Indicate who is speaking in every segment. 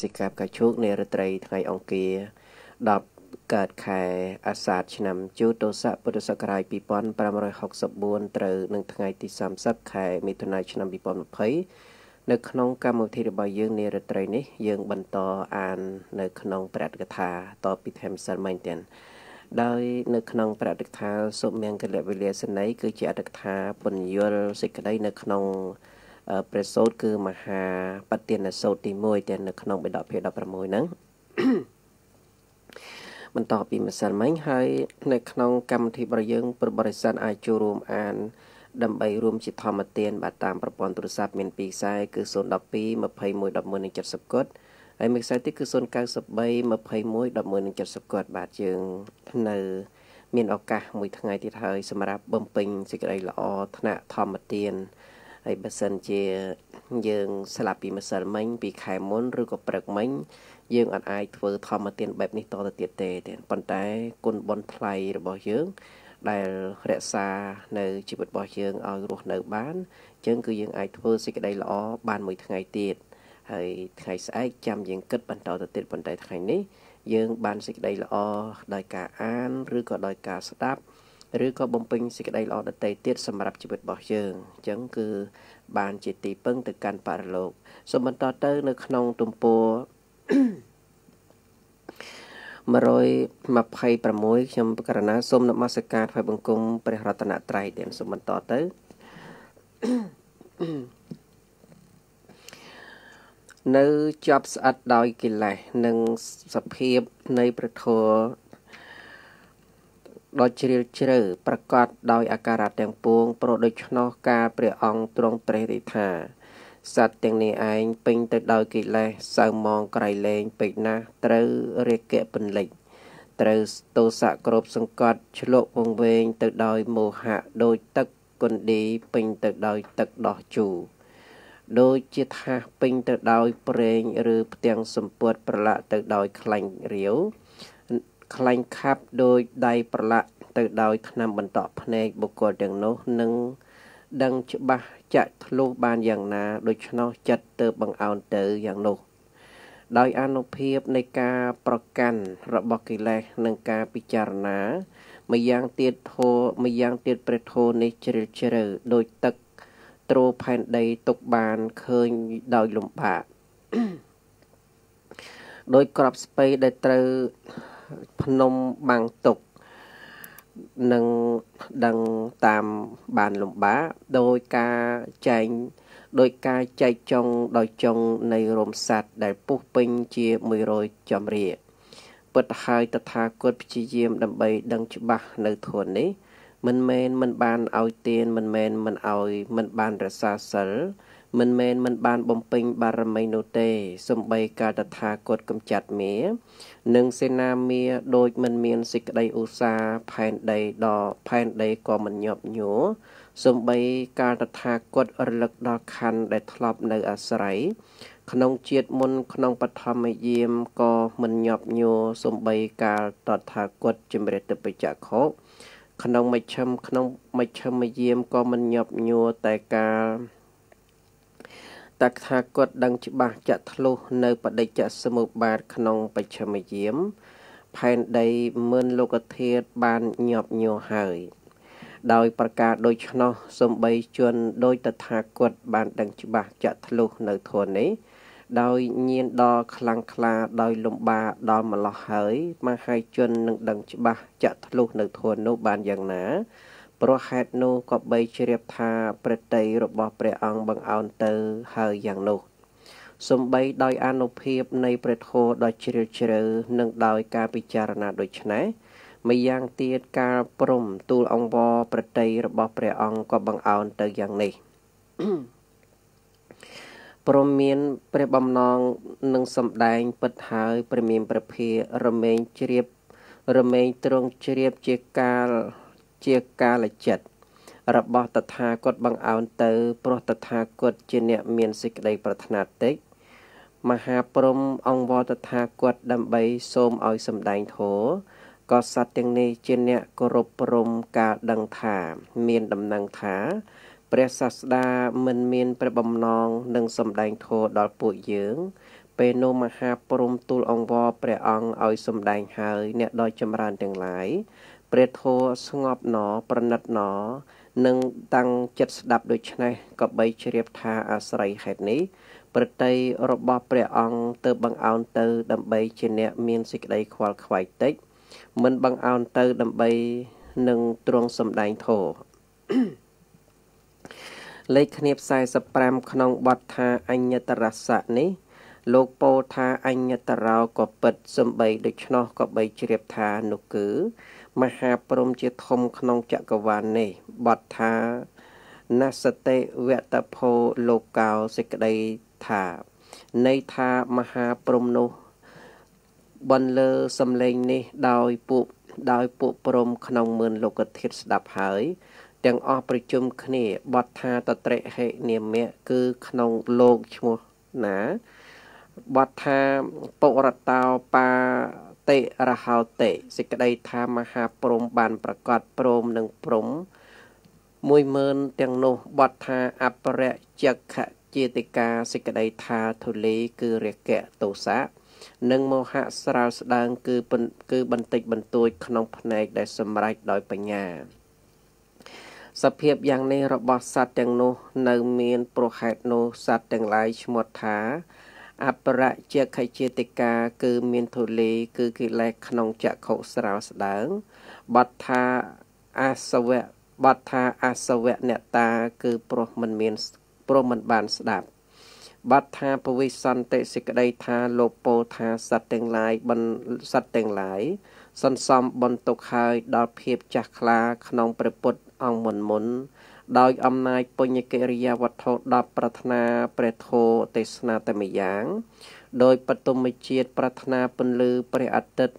Speaker 1: សិកាផ្កាឈូកនៃរាត្រីថ្ងៃអង្គារ10កើតខែអាសាឍឆ្នាំជូតោស័កពុទ្ធសករាជ2564ត្រូវនឹងថ្ងៃទី30ខែមិថុនា ឆ្នាំ2020នៅក្នុងកម្មវិធីរបស់យើងនារាត្រីនេះ យើងបន្តអាន នៅក្នុងព្រះកថាតពីថែមសិនមែនទេដោយ នៅក្នុងព្រះកថាសុមង្គលវិលាសន័យគឺជាអត្តកថាពន្យល់សេចក្តីនៅក្នុងព្រះសូត្រគឺមហាបទានសូត្រទី1តែនៅក្នុងបិដកភាគ16ហ្នឹងបន្តពីម្សិលមិញហើយនៅក្នុងកម្មវិធីរបស់យើងប្របរិស័ទអាចចូលរួមអាន ដើម្បីរួមជាធម្មទានបាទតាមប្រព័ន្ធទូរស័ព្ទមាន2ខ្សែគឺ012 21 11និង70កុដហើយមួយខ្សែទៀតគឺ093 21 11និង70កុដបាទយើងនៅមានឱកាសមួយថ្ងៃទៀតហើយសម្រាប់បំពេញសេចក្តីល្អថ្នាក់ធម្មទានហើយបើសិនជា យើងស្លាប់ពីម្សិលមិញ ពីខែមុនឬក៏ព្រឹកមិញ យើងអត់អាចធ្វើធម្មទានបែបនេះតទៅទៀតទេប៉ុន្តែគុណបុណ្យថ្លៃរបស់យើងដែលរក្សា នៅជីវិតរបស់យើងឲ្យរស់នៅ បានចឹងគឺយើងអាចធ្វើសេចក្តីល្អបាន មួយថ្ងៃទៀតហើយ ថ្ងៃស្អែកចាំយើងគិតបន្តទៅទៀតប៉ុន្តែថ្ងៃនេះយើង បានសេចក្តីល្អដោយការអានឬក៏ដោយការស្ដាប់ឬក៏បំពេញសេចក្តីល្អដតីទៀតសម្រាប់ជីវិតរបស់យើងអញ្ចឹងគឺ បានជាទីពឹងទៅកាន់បរលោកសូមបន្តទៅ នៅក្នុងទំព័រ126ខ្ញុំប្រកាសណាសូមនមស្ការថ្វាយបង្គំព្រះរតនត្រ័យទៀតសូមបន្តទៅនៅជាប់ស្អិតដោយកិលេសនិងសភាពនៃប្រធរដ៏ជ្រាលជ្រៅប្រកបដោយអាការៈទាំងពួងប្រដូច្នោះការព្រះអង្គទ្រង់ព្រះរាជថាសត្វទាំងនេះឯងពេញទៅដោយកិលេសសៅមងក្រៃលែងពេកណាស់ត្រូវរាគៈពលិចត្រូវទោសៈគ្រប់សង្កត់ឆ្លក់វងវែងទៅដោយមោហៈដោយទឹកគុណឌីពេញទៅដោយទឹកដោះជូរដូចជាថាពេញទៅដោយប្រេងឬផ្ទាំងសម្ពុតប្រឡាក់ទៅដោយខ្លាញ់រាវខ្លាញ់ខាប់ដោយដៃប្រឡាក់ទៅដោយឆ្នាំបន្តក់ភ្នែកបុគ្គលទាំងនោះនឹងដឹងច្បាស់ចាក់ធ្លុះបានយ៉ាងណាដូច្នោះចិត្តទៅបង្អោនទៅយ៉ាងនោះដោយអនុភាពនៃការប្រកាន់របស់កិលេសនិងការពិចារណាម្យ៉ាងទៀតធោម្យ៉ាងទៀតព្រះធោនេះជ្រាលជ្រៅដោយទឹកទ្រផែនដីទុកបានឃើញដោយលំបាកដោយក្របស្ពៃដែលត្រូវភ្នំបាំងទុកនឹងដឹងតាមបានលំបាកដោយការចែងដោយការចែកចុងដោយចុងនៃរោមសัตว์ដែលពុះពេញជា100ចម្រៀពិតហើយតថាគតព្យាយាមដើម្បី ដឹងច្បាស់នៅធននេះ មិនមែនមិនបានឲ្យទានមិនមែនមិនឲ្យមិនបានរសាសិលមិនមែនមិនបានបំពេញបារមីនោះទេសំបីកាលតថាគតកំចាត់មានិងសេនាមាដូចមិនមានសេចក្តីឧស្សាហ៍ផែនដីដ៏ផែនដីក៏មិនញាប់ញ័រសំបីកាលតថាគតរលឹកដល់ខណ្ឌដែលធ្លាប់នៅអាស្រ័យក្នុងជាតិមុនក្នុងបឋមយាមក៏មិនញាប់ញ័រសំបីកាលតថាគតជំរិតទៅបច្ចៈខោក្នុងមជ្ឈិមក្នុងមជ្ឈិមយាមក៏មិនញាប់ញ័រតែកាលតថាគាត់ដឹងច្បាស់ចាក់ធ្លុះនៅបដិច្ចសមុបាទក្នុងបច្ឆមយាមផែនដីមើលលោកធាតបានញាប់ញ័រហើយ ដោយប្រការដូច្នោះសំបីជនដោយតថាគាត់បានដឹងច្បាស់ចាក់ធ្លុះនៅធននេះ ដោយញៀនដល់ខ្លាំងក្លាដោយលំបាដល់ម្លោះហើយមហាជននឹងដឹងច្បាស់ចាក់ធ្លុះនៅធននោះបានយ៉ាងណាព្រោះហេតុនោះក៏បីជ្រាបថាព្រតិយរបស់ព្រះអង្គបង្អោនទៅហើយយ៉ាងនោះសំបីដោយអនុភាពនៃព្រះធម៌ដ៏ជ្រាលជ្រៅនិងដោយការពិចារណាដូចនេះម្យ៉ាងទៀតការព្រមទូលអង្វរប្រតិយរបស់ព្រះអង្គក៏បង្អោនទៅយ៉ាងនេះព្រមមានព្រះបំណងនឹងសម្ដែងពិតហើយព្រះមានព្រះភិរមែងជ្រាបរមែងទ្រង់ជ្រាបជាកាលជាកាលចិត្តរបស់តថាគតបង្អោនទៅព្រោះតថាគតជាអ្នកមានសេចក្តីប្រាថ្នាតិចមហាព្រំអង្គវតថាគតដើម្បីសូមឲ្យសម្ដែងធម៌ក៏សត្វទាំងនេះជាអ្នកគោរពព្រំការដឹងថា មានដំណឹងថា ព្រះសាស្តាមិនមានព្រះបំណងនឹងសម្ដែងធម៌ដល់ពួកយើង ពេលនោះមហាព្រំទូលអង្គវព្រះអង្គឲ្យសម្ដែងហើយអ្នកដ៏ចម្រើនទាំងឡាយព្រះធម៌ស្ងប់ណប្រណិតណនិងតាំងចិត្តស្ដាប់ដូច្នេះក៏បី ជ្រាបថាអាស្រ័យហេតុនេះ ប្រតិរបស់ព្រះអង្គទៅ បង្អោនទៅដើម្បីជាអ្នកមានសេចក្តី ខ្វល់ខ្វាយតិចមិនបង្អោនទៅ ដើម្បីនឹងទ្រង់សម្ដែងធម៌លេខគ្នា45ក្នុងបទថាអញ្ញតរស័កនេះ លោកពោថាអញ្ញតរោក៏ពិតសំបីដូច្នោះក៏បីជ្រាបថានោះគឺមហាព្រំជាធំក្នុងចក្រវាលនេះបទថាណសតិវតភោលោកោសេចក្តីថាន័យថាមហាព្រំនោះ បន្លឺសំឡេងនេះ ដោយពួកដោយពួកព្រំ ក្នុងមឿនលោកធាតុស្ដាប់ហើយទាំងអស់ប្រជុំគ្នាបទថាតត្រិហេនិមៈគឺ ក្នុងលោកឈ្មោះណាបទថាពុរតោបាតិរហោតិសេចក្តីថាមហាព្រំបានប្រកាសព្រមនឹងព្រំ10000ទាំងនោះបទថាអបរៈចក្ខចេតិកាសេចក្តីថាធូលី គឺរកៈទោសៈនិងមោហៈស្រាលស្ដើងគឺគឺបន្តិចបន្តួចក្នុងផ្នែកដែលសម្រេចដោយបញ្ញា សភាពយ៉ាងនេះរបស់សត្វទាំងនោះ នៅមានប្រហែតនោះសត្វទាំងឡាយឈ្មោះថាអបរជខជាតិកាគឺមានធូលីគឺកិលេសក្នុងចក្ខុស្រោស្ដើងបតថាអសវៈបតថាអសវៈអ្នកតាគឺព្រោះមិនមានព្រោះមិនបានស្ដាប់បតថាពវិសន្តិសេចក្តីថាលោកពោថាសត្វទាំងឡាយបិនសត្វទាំងឡាយសន្សំបន្ទុកហើយដល់ភាពចាស់ខ្លាក្នុងព្រះពុទ្ធអង្គមុនមុនដោយអំណាចពុញកិរិយាវត្ថុ10ប្រាថ្នាព្រះធម៌ទេសនាតែម្យ៉ាង ដោយបតុមជាតិប្រាថ្នាពន្លឺព្រះអាទិត្យ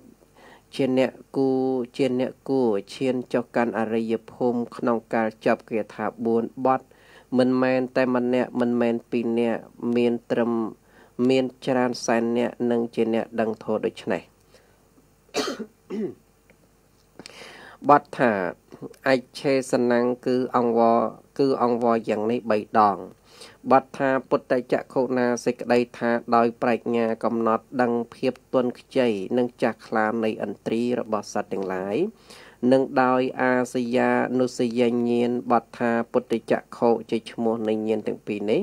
Speaker 1: ជាអ្នកគូជា អ្នកគូឈានចុះកាន់អរិយភូមិក្នុងកាលចប់គាថា4បទមិនមែនតែម្នាក់មិនមែនពីរនាក់មានត្រឹមមាន ច្រើនសែនអ្នក និង ជាអ្នក ដឹងធម៌ដូច្នេះបទថាអច្ឆេសណੰងគឺអង្វរគឺអង្វរយ៉ាងនេះ3ដងបទថាពុទ្ធចក្ខុណាសេចក្តីថាដោយ ប្រាជ្ញាកំណត់ដឹងភាពទន់ខ្ចីនិងចាស់ខ្លាមនៃឥន្ទ្រីរបស់សត្វទាំងឡាយនិងដោយអាសយានុសយញ្ញានបទថាពុទ្ធចក្ខុជាឈ្មោះនៃញាណទាំងពីរនេះ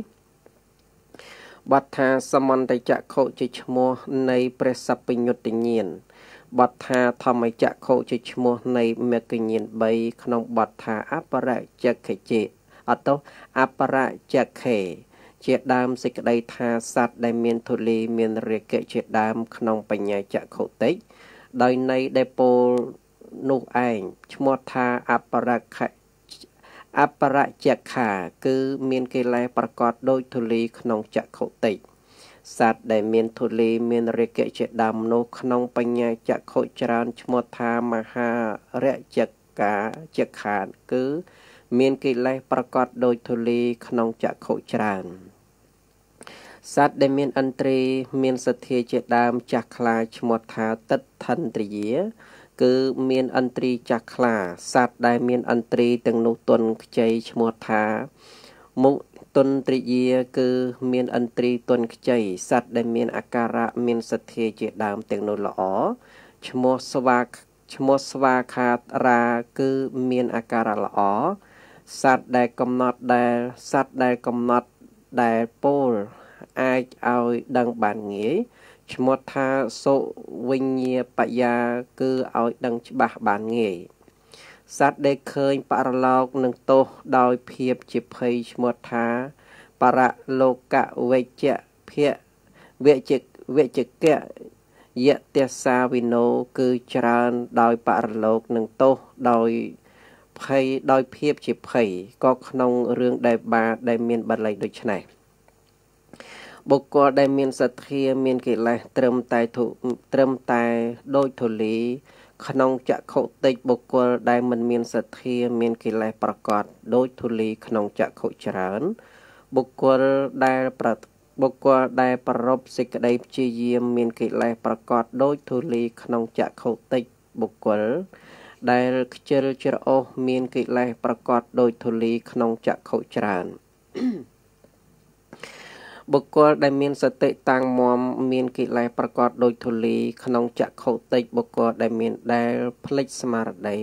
Speaker 1: បទថាសមន្តចក្ខុជាឈ្មោះ នៃព្រះសពញ្ញុតញ្ញាណបទថាធម្មចក្ខុជាឈ្មោះ នៃមគ្គញាន3ក្នុងបទថាអបរជខជិអតោអបរជខេ ជាដើមសេចក្តីថាសត្វដែលមាន ធូលីមានរាគៈជាដើម ក្នុងបញ្ញាចក្ខុតិចដោយន័យដែលពោលនោះឯងឈ្មោះថាអបរខអបរជខាគឺមានកិលេសប្រកបដោយធូលី ក្នុងចក្ខុតិចសត្វដែលមានធូលីមានរាគៈជាដើមនោះក្នុងបញ្ញាចក្ខុច្រើនឈ្មោះថាមហារជកាជាខានគឺ មានកិលេសប្រកបដោយធូលីក្នុងចក្ខុច្រើនសត្វដែលមានអន្ត្រីមានសទ្ធាជាដើមចាស់ខ្លាឈ្មោះថាតិដ្ឋន្ទ្រាយា គឺមានអន្ត្រីចាស់ខ្លាសត្វដែលមានអន្ត្រីទាំងនោះទុនខ្ចីឈ្មោះថាមុទុនត្រីយាគឺមានឥន្ទ្រីទុនខ្ចីសត្វដែលមានអាការៈមានសទ្ធាជាដើមទាំងនោះល្អឈ្មោះស្វាឈ្មោះស្វាខាតរាគឺមានអាការៈល្អសត្វដែលកំណត់ដែលសត្វដែលកំណត់ដែលពោលអាចឲ្យដឹងបានងាយឈ្មោះថាសុវិញ្ញាបយាគឺឲ្យដឹងច្បាស់បានងាយសត្វដែលឃើញបរលោក នឹងទោសដោយភាពជាភ័យឈ្មោះថាបរលោកវេជ្ជភៈវេជ្ជវេជ្ជកៈយតិសាវិណោគឺច្រើនដោយបរលោកនឹងទោសដោយភ័យដោយភាពជាភ័យក៏ក្នុងរឿងដែលបាដែលមានបលិដូចនេះបុគ្គលដែលមានសទ្ធា មានកិលេសត្រឹមតែត្រឹមតែដូចធូលីក្នុងចក្ខុតិចបុគ្គលដែលមិនមានសទ្ធា មានកិលេសប្រកបដោយធូលីក្នុងចក្ខុច្រើន បុគ្គលដែលប្របុគ្គលដែលប្រពសេចក្តីព្យាយាមមានកិលេសប្រកបដោយធូលី ក្នុងចក្ខុតិចបុគ្គលដែលខ្ជិលច្រអូសមានកិលេសប្រកបដោយធូលីក្នុងចក្ខុច្រើន Mm-hmm. បុគ្គលដែលមានសតិតាំងមាំមានកិលេសប្រកបដោយធូលីក្នុងចក្ខុតិចបុគ្គលដែលមានដែលផ្លេចស្មារតី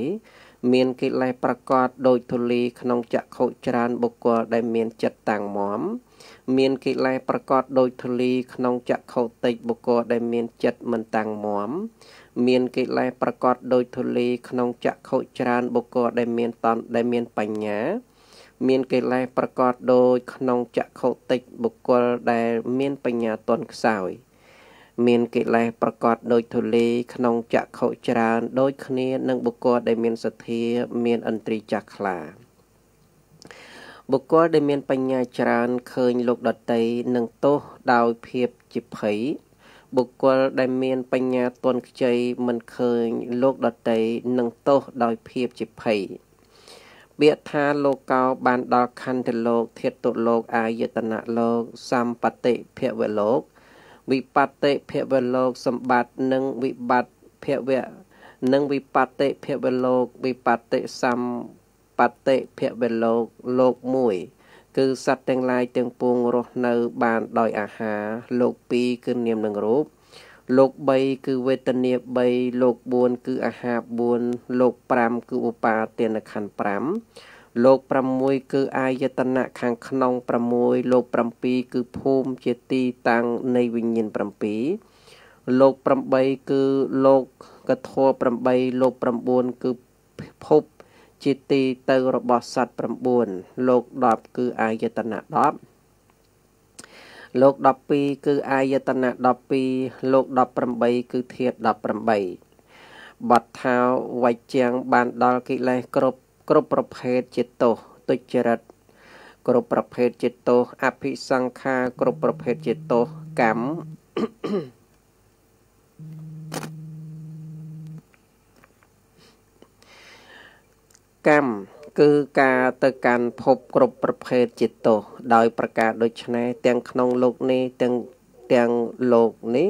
Speaker 1: មានកិលេសប្រកបដោយធូលីក្នុងចក្ខុច្រើនបុគ្គលដែលមានចិត្តតាំងមាំមានកិលេសប្រកបដោយធូលីក្នុងចក្ខុតិចបុគ្គលដែលមានចិត្តមិនតាំងមាំមានកិលេសប្រកបដោយធូលីក្នុងចក្ខុច្រើនបុគ្គលដែលមានតនដែលមានបញ្ញាមានកិលេសប្រកបដោយក្នុងចក្ខុតិចបុគ្គលដែលមានបញ្ញាទន់ខ្សោយ មានកិលេសប្រកបដោយធូលីក្នុងចក្ខុច្រើនដូចគ្នានឹងបុគ្គលដែលមានសទ្ធាមានឥន្ទ្រីចាស់ខ្លាបុគ្គលដែលមានបញ្ញាច្រើនឃើញលោកដតីនឹងទោសដោយភាពជាភ័យបុគ្គលដែលមានបញ្ញាទន់ខ្ចីមិនឃើញលោកដតីនឹងទោសដោយភាពជាភ័យពាក្យថាលោកកោបានដល់ខន្ធលោកធាតុលោកអាយតនៈលោកសម្បតិភវលោកវិបត្តិភវលោកសម្បត្តិនិងវិបត្តិភវៈនិងវិបត្តិភវលោកវិបត្តិសម្បត្តិភវលោកលោក1គឺសត្វទាំងឡាយទាំងពួងរស់នៅបានដោយអាហារលោក2គឺនាមនឹងរូបលោក3គឺវេទនា3លោក4គឺអាហារ4លោក5គឺឧបាទានខណ្ឌ5លោក6គឺអាយតនៈខាងក្នុង6លោក7គឺភូមិជាទីតាំងនៃវិញ្ញាណ7លោក8គឺលោកកធរ8លោក9គឺភពជាទីទៅរបស់សត្វ9លោក10គឺអាយតនៈ10លោក12គឺ អាយតនៈ12លោក18គឺធាត18បតថាវច្ចៀងបានដល់កិលេសគ្រប់គ្រប់ប្រភេទជាទោសទុច្ចរិត គ្រប់ប្រភេទជាទោសអភិសង្ខារ គ្រប់ប្រភេទជាទោសកម្មកម្មគឺការទៅកាន់ភពគ្រប់ប្រភេទជាទោសដោយប្រការដូចនេះទាំងក្នុងលោកនេះទាំងទាំងលោកនេះ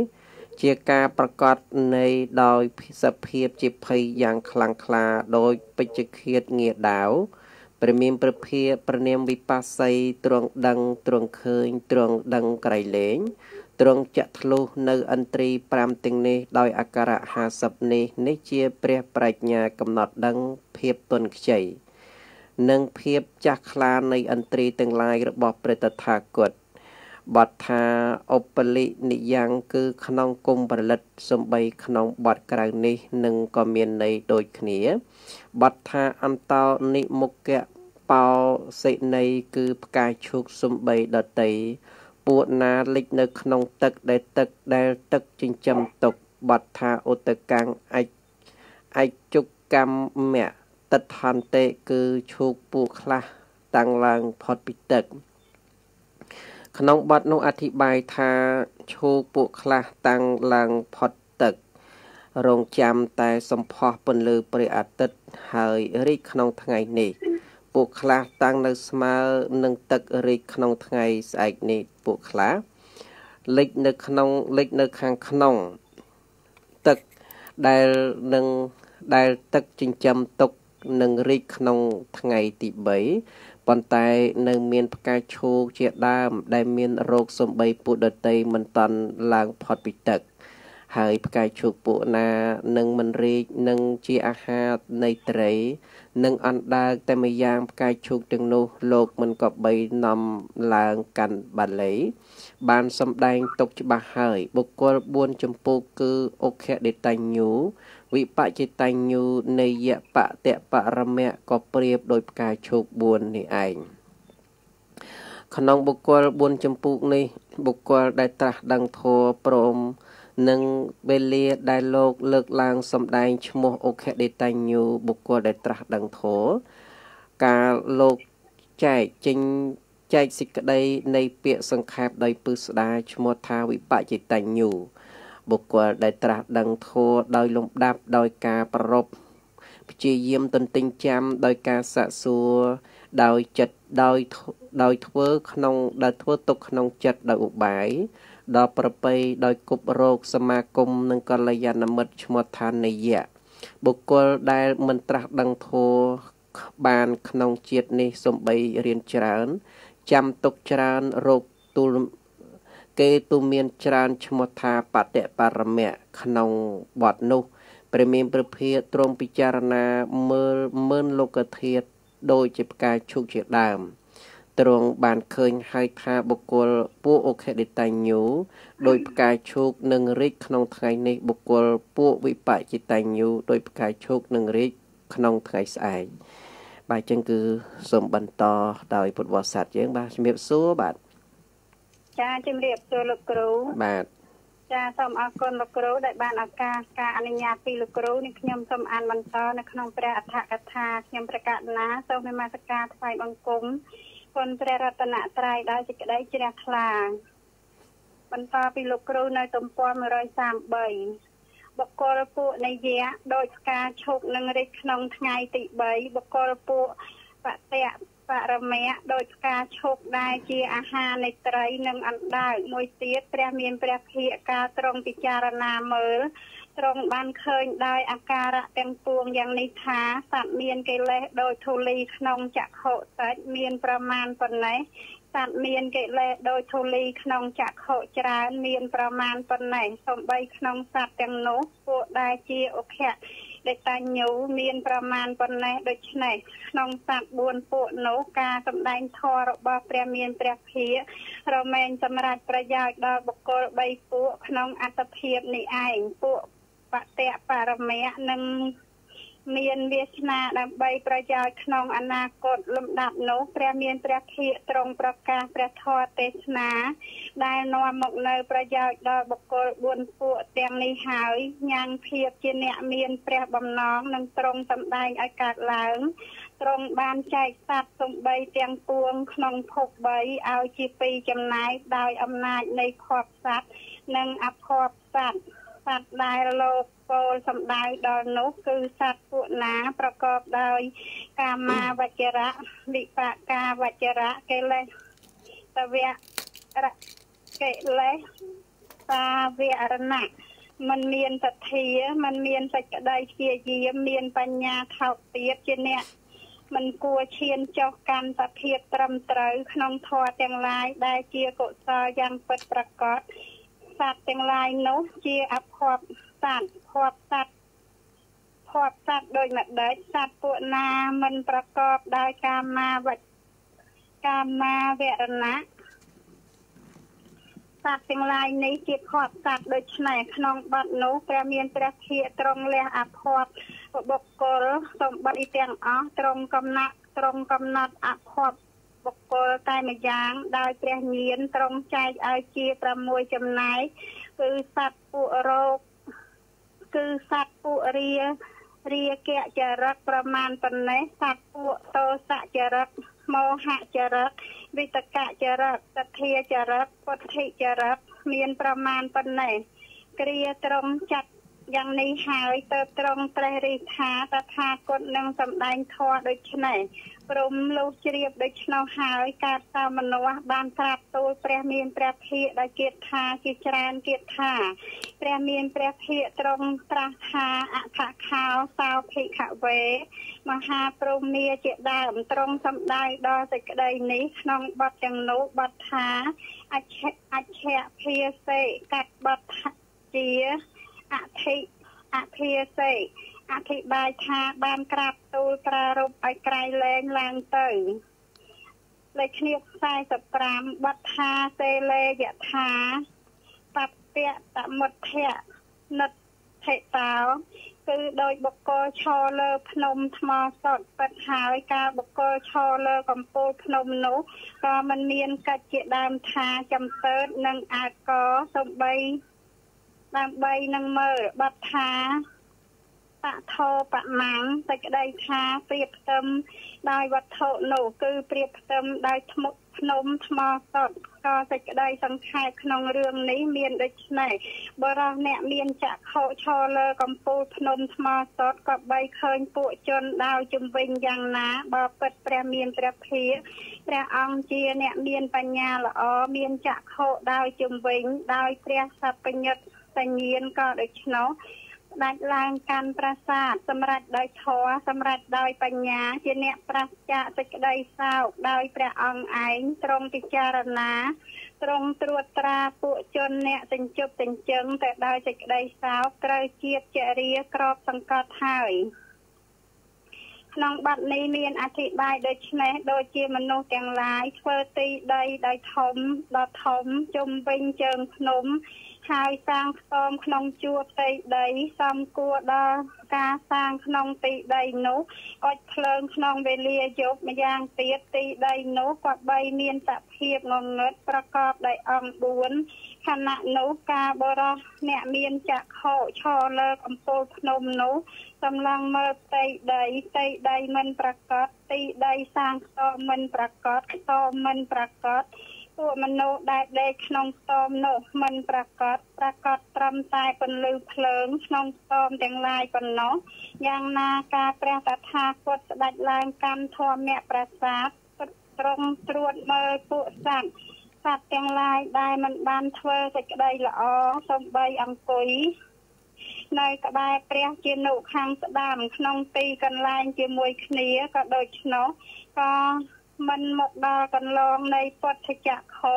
Speaker 1: ជាការប្រកាសនៃដោយសភាពជាភ័យយ៉ាងខ្លាំងក្លាដោយបិជ្ជឃាតងាដាវព្រះមានព្រះភិយព្រះនាមវិបស្សីទ្រង់ដឹងទ្រង់ឃើញទ្រង់ដឹងក្រៃលែងទ្រង់ចាក់ធ្លុះនៅឥន្ទ្រី5ទាំងនេះដោយអាការៈ50នេះនេះជាព្រះប្រាជ្ញាកំណត់ដឹងភាពទុនខ្ចីនិងភាពចាស់ខ្លានៃឥន្ទ្រីទាំងឡាយរបស់ព្រះតថាគតបទថាឧបលិនិយ៉ាងគឺក្នុងគុំប្រលិតសំបីក្នុងបទក្រៅនេះនឹងក៏មានន័យដូចគ្នាបទថាអន្តោនិមុខៈបោសិន័យគឺផ្កាឈូកសំបីដតីពួកណាលិចនៅ ក្នុងទឹកដែលទឹកដែលទឹកចិញ្ចឹមទុកបទថាឧតកាំងអាចអាចជុកកម្មមៈតិដ្ឋន្តិគឺឈូកពូខ្លះតាំងឡើងផុតពីទឹកក្នុងបទនោះអធិប្បាយថាឈូកពូខ្លះតាំងឡើងផុតទឹក រងចាំតែសំផស្សពន្លឺព្រះអាទិត្យហើយរីកក្នុងថ្ងៃនេះ ពួកខ្លះតាំងនៅស្មើនឹងទឹករីកក្នុងថ្ងៃស្អែកនេះពួកខ្លះលិចនៅក្នុងលិចនៅខាងក្នុង ទឹកដែលនឹងដែលទឹកចិញ្ចឹមទុកនិងរីកក្នុងថ្ងៃទី3ប៉ុន្តែនៅមាន ផ្កាឈូកជាដើមដែលមានរោគសំបីពុដតីមិនតាន់ឡើងផុតពីទឹក ហើយផ្កាឈូកពួកណានឹងមិនរីកនឹងជាអាហារនៃត្រីនឹងអណ្ដើកតែម្យ៉ាងផ្កាឈូកទាំងនោះលោកមិនក៏បីនាំឡើងកាន់បាឡេបានសម្ដែងទុកច្បាស់ហើយ បុគ្គល4ចម្ពោះគឺអុខៈដេតញ្ញូវិបចិតញ្ញូនៃយបតបរមៈក៏ប្រៀបដោយផ្កាឈូក4នេះឯងក្នុងបុគ្គល4ចម្ពោះនេះ បុគ្គលដែលត្រាស់ដឹងធម៌ព្រមនិងវេលាដែលលោកលើកឡើងសម្ដែងឈ្មោះអខដេតញ្ញូបុគ្គលដែលត្រាស់ដឹងធម៌ការលោកចែកចេញចែកសេចក្តីនៃពាក្យសង្ខេបដោយពឹស្ដាឈ្មោះថាវិបចិតញ្ញូបុគ្គលដែលត្រាស់ដឹងធម៌ដោយលំដាប់ដោយការប្ររពព្យាយាមទន្ទិញចាំដោយការសាកសួរដោយចិត្តដោយដោយធ្វើក្នុងដែលធ្វើទុកក្នុងចិត្តដោយឧបាយដល់ប្រប្រៃដោយគប់រោគសមាគមនិងកល្យាណមិត្តឈ្មោះឋានយៈបុគ្គលដែលមិនត្រាស់ដឹងធម៌បានក្នុងជាតិនេះសំបីរៀនច្រើន ចាំទុកច្រើនរោគទូលគេទូមានច្រើនឈ្មោះថាបតិបរមៈក្នុងបទនោះ ព្រះមានព្រះភិយទ្រង់ពិចារណាមើលមើលលោកធាតុដូចជាផ្កាឈូកជាដើមទ្រង់បានឃើញហើយថាបុគ្គលពួកអូខេដេតញ្ញូដោយផ្កាឈូកនឹងរីកក្នុងថ្ងៃនេះបុគ្គលពួកវិបច្ចិតញ្ញូដោយផ្កាឈូកនឹងរីកក្នុងថ្ងៃស្អែកបាទអញ្ចឹងគឺសូមបន្តដោយពុទ្ធវស័តយើងបាទជំរាបសួរបាទ
Speaker 2: ចាជំរាបសួរលោកគ្រូ បាទចាសូមអរគុណលោកគ្រូ ដែលបានឱកាសការអនុញ្ញាតពីលោកគ្រូនេះខ្ញុំសូមអានបន្តនៅក្នុងព្រះអធិកថាខ្ញុំប្រកាសណាសូមនមស្ការថ្វាយបង្គំគុណព្រះរតនត្រ័យដោយសេចក្តីជ្រះថ្លាបន្តពីលោកគ្រូនៅ ទំព័រ133បុគ្គលពួកនិយាដូចផ្កាឈូកនឹងរិចក្នុងថ្ងៃ ទី3បុគ្គលពួកបតៈបរមៈដោយផ្កាឈូកដែរជាអាហារនៃត្រីនិងអណ្ដើកមួយទៀតព្រះមានព្រះភិក្ខការត្រង់ពិចារណាមើលត្រង់បានឃើញដោយអាការៈទាំងពួងយ៉ាងនេះថាសត្វមានកិលេសដោយធូលីក្នុងចក្ខុតិចមានប្រមាណប៉ុណ្ណេះសត្វមានកិលេសដោយធូលីក្នុងចក្ខុច្រើន មានប្រមាណប៉ុណ្ណេះសំបីក្នុងសត្វទាំងនោះពួកដែលជាអុខៈដេតាញូមាន ប្រមាណប៉ុណ្ណេះដូច្នេះក្នុងសត្វ4ពួកនោះការសម្ដែងធម៌របស់ព្រះមានព្រះភិយរមែងសម្រាប់ប្រយោជន៍ដល់បុគ្គល3ពួក ក្នុងអត្តភាពនេះឯងពួកបតៈបរមៈនិងមានវាសនាដើម្បីប្រយោជន៍ក្នុងអនាគតលំដាប់នោះ ព្រះមានព្រះធិយត្រង់ប្រកាសព្រះធម៌ទេសនា ដែលនាំមកនៅប្រយោជន៍ដល់បុគ្គល4ពួកទាំងនេះហើយញ៉ាំងភាពជាអ្នកមានព្រះបំណងនិងត្រង់សម្ដែងឲ្យកើតឡើងត្រង់បានចែកសត្វសំបីទាំងពួងក្នុងភព3ឲ្យជាពីរចំណែកដោយអំណាចនៃភពសត្វនិងអភពសត្វសត្វដែលលោកពោលសំដៅដល់នោះ គឺសត្វពួកណា ប្រកបដោយ កាមាវចរៈវិបាកាវចរៈកិលេសតវៈរកិលេសសាវរណៈมันមានសទ្ធាมันមានសេចក្តីព្យាយាម មានបញ្ញាថោកទាបជាអ្នកមិនគួរឈានចុះកម្មសភាពត្រឹមត្រូវក្នុងធម៌ទាំងឡាយដែលជាកុសលយ៉ាងពិតប្រាកដសត្វទាំងឡាយនោះជាអភ័ព្វសត្វភ័ព្វសត្វភ័ព្វសត្វដោយម្ដេចសត្វពួកណាមិនប្រកបដោយកាមាវចកាមាវរណៈសត្វទាំងឡាយនេះជាភ័ព្វសត្វដូចនេះក្នុងបទនោះព្រះមានព្រះធាតត្រង់លះអភ័ព្វបុគ្គលសម្បត្តិទាំងអស់ត្រង់កំណាក់ត្រង់កំណត់អភ័ព្វបុគ្គលតែម្យ៉ាង ដោយព្រះញាណត្រង់ចែកឲ្យជា6ចំណែកគឺសត្វពួករោគសត្វពួករារាគៈចរិតប្រមាណប៉ុណ្ណេះសត្វពួកតោសៈចរិតមោហៈចរិតវិតកៈចរិតសទ្ធាចរិតពុទ្ធិចរិតមាន ប្រមាណប៉ុណ្ណេះគ្រាត្រង់ចាត់យ៉ាងនេះហើយទៅត្រង់ត្រេះរិះថាតថាគតនឹងសម្ដែងធម៌ដូច្នេះព្រមលុះជ្រាបដូច្នោះហើយកើតសាមនស្សបានត្រាប់ទូលព្រះមានព្រះភិក្ខដែលគៀតថាជាច្រើនគៀតថាព្រះមានព្រះភិក្ខត្រង់ត្រាស់ថាអខខោសោភិក្ខវេ មហាព្រហ្មាជាដើមត្រង់សំដាយដល់សេចក្តីនេះក្នុងបទទាំងនោះបទថាអច្ឆអច្ឆភាសេកាត់បទជាអធិអភាសេអធិបាយថាបានក្រាបទូលប្រារព្ធឲ្យក្រៃលែងឡើងទៅលេខនេះ45បទថាសេលេយថាពៈតមុទ្ធៈនិដ្ឋិតោ គឺដោយបកលឈរលើភ្នំថ្មសតពិតហើយការបកលឈរលើកំពូលភ្នំនោះក៏មិនមានកិច្ចជាដើមថាចំតើតនិងអាចកសំបី ដើម្បីនឹងមើលបាត់ថាបថោបមាំងសេចក្តីថាព្រៀបផ្ទឹម ដោយវត្ថុនោះ គឺ ព្រៀបផ្ទឹមដោយធ្មប់ភ្នំថ្មសតក៏សេចក្តីសង្ខេបក្នុងរឿងនេះមានដូចនេះបរិសអ្នកមានចក្ខុឈរលើកំពូលភ្នំថ្មសតក៏បីឃើញពួកជនដាវជំវិញយ៉ាងណាបើពិតព្រះមានព្រះភាព្រះអង្គជាអ្នកមានបញ្ញាល្អមានចក្ខុដាវជំវិញ ដោយព្រះសព្វញ្ញតសញ្ញានក៏ដូច្នោះស្ដេចឡើងកាន់ប្រាសាទសម្រេចដោយធម៌សម្រេចដោយបញ្ញា ជាអ្នកប្រាសចាកសេចក្តីសោកដោយព្រះអង្គឯងទ្រង់ពិចារណាទ្រង់ត្រួតត្រាពួកជនអ្នកសញ្ជប់សញ្ជឹងតែដោយសេចក្តីសោកត្រូវជាតិចរិយាក្របសង្កត់ហើយក្នុងបទនេះមានអធិប្បាយដូចនេះដូចជាមនុស្សទាំងឡាយធ្វើទី ដីដោយធំដល់ធំជុំវិញជើងភ្នំឆាយសាងខ្ទមក្នុងជួរផ្ទៃដីសំគួរដល់ការសាងក្នុងទីដីនោះអុជភ្លើងក្នុងវេលាយប់ម្យ៉ាងទៀតទី ដីនោះក៏បី មានសភាពងងឹតប្រកបដោយអង្គ4ខណៈនោះការបរោះអ្នកមានចក្ខុឈរលើកំពូលភ្នំនោះសំឡងមើលផ្ទៃដីផ្ទៃដីមិន ប្រកបទីដីសាងខ្ទមមិនប្រកបខ្ទមមិន ប្រកបសួរមនុស្សដែលដេកក្នុងស្ទមនោះមិនប្រកាសប្រកាសត្រឹមតែពន្លឺភ្លើង ក្នុងស្ទមទាំងឡាយប៉ុណ្ណោះយ៉ាងណាការព្រះតថាគតស្ដេចឡើងកម្មធម្មប្រាសាទត្រង់ត្រួតមើលពួកសត្វសត្វទាំងឡាយដែលមិនបានធ្វើសេចក្តីល្អសំបីអង្គុយនៅ ក្បែរ ព្រះជានុខាងស្ដាំក្នុងទីកន្លែងជាមួយគ្នាក៏ដូច្នោះក៏មិនមកដល់កន្លង នៃពុទ្ធចក្រខោ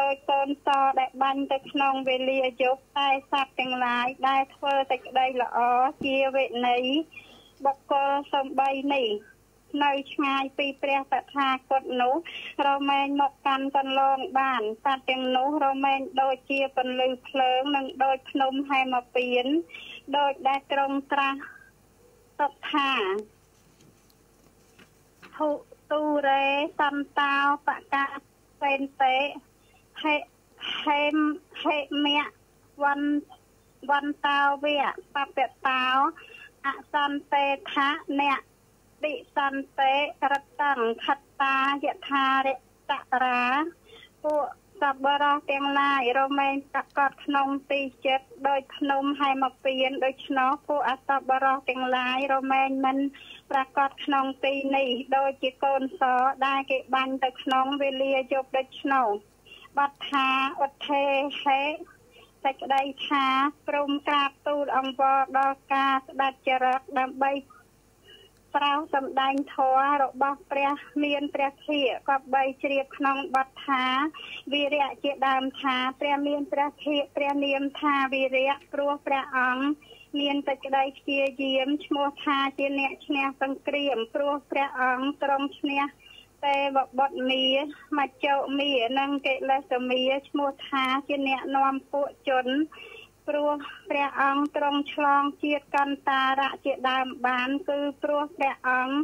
Speaker 2: ដោយកូនសដែលបាញ់ទៅក្នុងវេលាយប់តែ សត្វទាំងឡាយដែលធ្វើតែក្តីល្អជាវិន័យបុគ្គលសំបីនេះ នៅ ឆ្ងាយ ពី ព្រះតថាគតនោះរមែងមកកាន់កន្លង បានសត្វទាំងនោះរមែងដូចជាពន្លឺភ្លើង និង ដូចភ្នំហែមពៀនដូចដែលត្រង់ត្រាស់សត្វថាហូទូរេសន្តោ បកាពេនតេហេហេមហេមៈវណ្វណ្តោវៈបពតោអសន្តេថាអ្នកតិសន្តេរតੰខត្តាយថារិតរាពួកសពបរោះទាំងឡាយរមែងប្រកបក្នុងទីចិត្តដោយភ្នំហែមកពៀនដូច្នោះពួកអសពបរោះទាំងឡាយរមែងមិន ប្រកបក្នុងទីនេះដោយជាកូនសដែលគេបាញ់ទៅក្នុងវេលាយប់ដូច្នោះបាត់ថាអុទ្ធេហេសេចក្តីថាព្រមក្រាបទូលអង្វរដល់ការស្ដេចចរិតដើម្បី្រាវសម្ដែងធម៌របស់ព្រះ មានព្រះធិគប្បីជ្រាបក្នុងបទថាវីរៈជាដើមថាព្រះមានព្រះធិព្រះនាមថាវីរៈព្រោះព្រះអង្គមានសេចក្តីព្យាយាម ឈ្មោះថាជាអ្នកឈ្នះសង្គ្រាមព្រោះព្រះអង្គទ្រង់ឈ្នះទេវបុត្រមាមច្ចោមានិងកិលេសមាឈ្មោះថា ជាអ្នកនាំពួកជនព្រោះព្រះអង្គទ្រង់ឆ្លងជាតិកន្តារៈជាដើមបាន គឺព្រោះព្រះអង្គ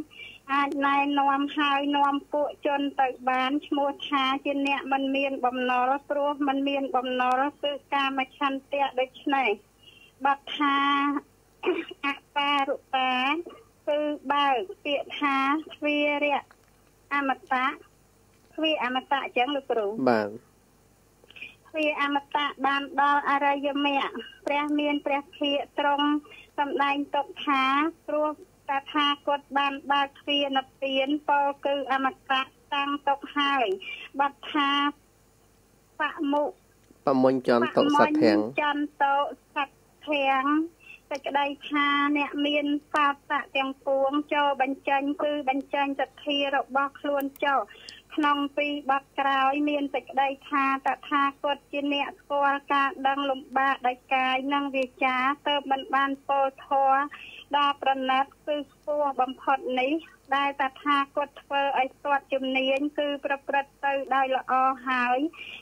Speaker 2: អាចណែនាំហើយ នាំពួក ជនទៅបានឈ្មោះថាជាអ្នកមិនមានបំណុលព្រោះមិនមានបំណុលគឺកាមឆន្ទៈដូច្នេះបាត់ថាអបារុបាគឺបើកពាក្យថាទ្វារៈអមតៈទ្វារអមតៈអញ្ចឹងលោកគ្រូបាទវាអមតៈបានដល់អរិយមគ្គព្រះមានព្រះធិត្រង់សម្ដែងទុកថាព្រោះតថាគតបានបើកទ្វារនិព្វានពោគឺអមតៈតាំងទុកហើយបាត់ថាបមុ
Speaker 1: បមុញចន្ទុសទ្ធាំងច
Speaker 2: ន្ទុសទ្ធាំងសេចក្តីថាអ្នកមានបាបៈទាំងពួងចូលបញ្ចេញគឺ បញ្ចេញសទ្ធារបស់ខ្លួនចូលក្នុងពីបាត់ក្រោយមានសេចក្តីថាតថាគតជាអ្នកស្គាល់ការដឹងលំបាកដោយកាយនិងវាចាទើបមិនបានពោលធម៌ដល់ប្រណិតគឺស្ពស់បំផុតនេះ ដែលតថាគតធ្វើឲ្យស្ទាត់ជំនាញគឺប្រព្រឹត្តទៅដោយល្អហើយ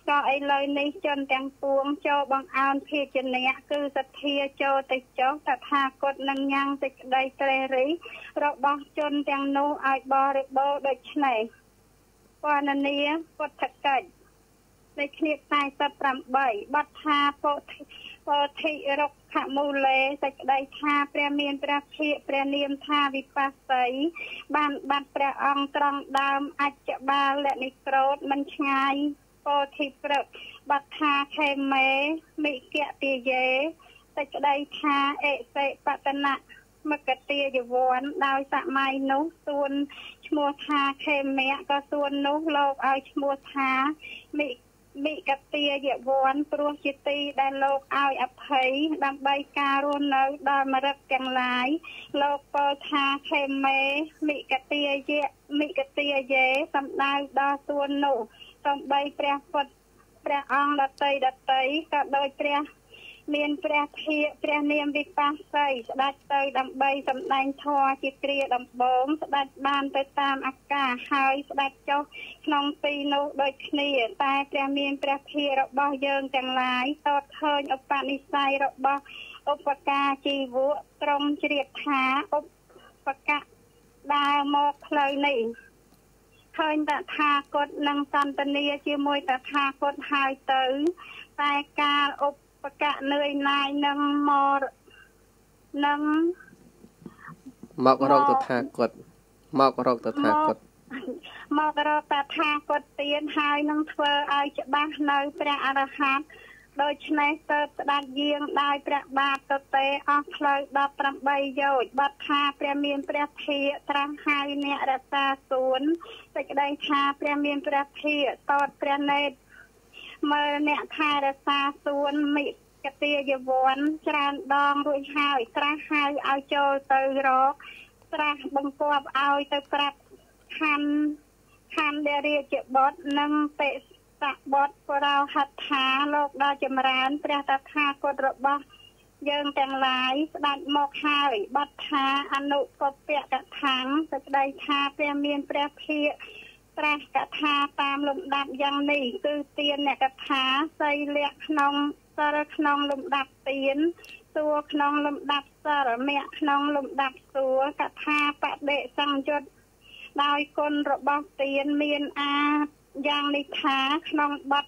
Speaker 2: ក៏ឥឡូវនេះជនទាំងពួងចូលបងអោនភាជនៈគឺសទ្ធាចូលទៅចុះតថាគតនឹងញ៉ាំសេចក្តីត្រេះរិះរបស់ជនទាំងនោះឲ្យបរិបូរដូច្នេះពណ៌នាពុទ្ធកិច្ចលេខឃ្លា48បាត់ថាពោធិពោធិរុក្ខមូលេសេចក្តីថា ព្រះមានព្រះភិក្ខព្រះនាមថាវិបស្សី បានបាត់ព្រះអង្គត្រង់ដើម អច្ចបាលនិក្រោតមិនឆ្ងាយពោធិព្រឹកបាត់ថាខេមេមិគៈទាយេសេចក្តីថាអេសេបតនៈមកតាយវ័នដោយសម័យនោះសួនឈ្មោះថាខេមៈក៏សួននោះលោកឲ្យឈ្មោះថាមិមិកតាយវ័នព្រោះជាទី ដែលលោកឲ្យអភ័យដើម្បីការរស់នៅ ដល់មរិទ្ធទាំងឡាយលោកពោលថាខេមេមិកតាយៈមិកតាយេសំដៅដល់សួននោះដើម្បីព្រះពុទ្ធព្រះអង្គដតីដតីក៏ដោយព្រះមានព្រះភិយព្រះនាមវិបស្សីស្ដេចទៅដើម្បីសម្ដែងធម៌ជាគ្រាដំបូងស្ដេចបានទៅតាមអាកាសហើយស្ដេចចុះក្នុងទីនោះដូចគ្នាតែព្រះមានព្រះភិយរបស់យើងទាំងឡាយតតឃើញឧបនិស្ស័យរបស់ឧបការជីវៈត្រង់ជ្រាបថាឧបកៈដើរមកផ្លូវនេះឃើញតថាគតនិងសន្តានាជាមួយតថាគតហើយទៅតែការឧបបកៈនឿយណាយនឹងមកនឹង
Speaker 1: មករកតថាគតមករកតថាគត
Speaker 2: មករកតថាគតទៀនហើយនឹងធ្វើឲ្យច្បាស់នៅព្រះអរហន្តដូច្នេះទៅស្ដាច់យាងដោយព្រះបាទទៅទេអស់ផ្លូវ18យោជបាត់ថាព្រះមានព្រះភិយត្រាស់ហើយអ្នករសាសួនសេចក្តីថាព្រះមានព្រះភិយតតព្រះណេតមើលអ្នកថែរក្សាសួនមិកតាយវ័នច្រើនដងរួចហើយត្រាស់ហៅឲ្យចូលទៅរកត្រាស់បង្គាប់ឲ្យទៅប្រាប់ខណ្ឌខណ្ឌដែលរាជបុត្រនិងបេសកបុត្រប្រោហត្ថាលោកដ៏ចម្រើនព្រះតថាគតរបស់យើងទាំងឡាយស្ដាច់មកហើយបទថាអនុពពៈកថាសេចក្តីថាព្រះមានព្រះភិក្ខុត្រាស់កថាតាមលំដាប់យ៉ាងនេះគឺទានអ្នកកថាសីលៈក្នុងសិលក្នុងលំដាប់ទានសួរក្នុងលំដាប់សិលមគ្គក្នុងលំដាប់សួរកថាបដិសង្យុត្តដោយគុណរបស់ទានមានអាយ៉ាងនេះថាក្នុងបទ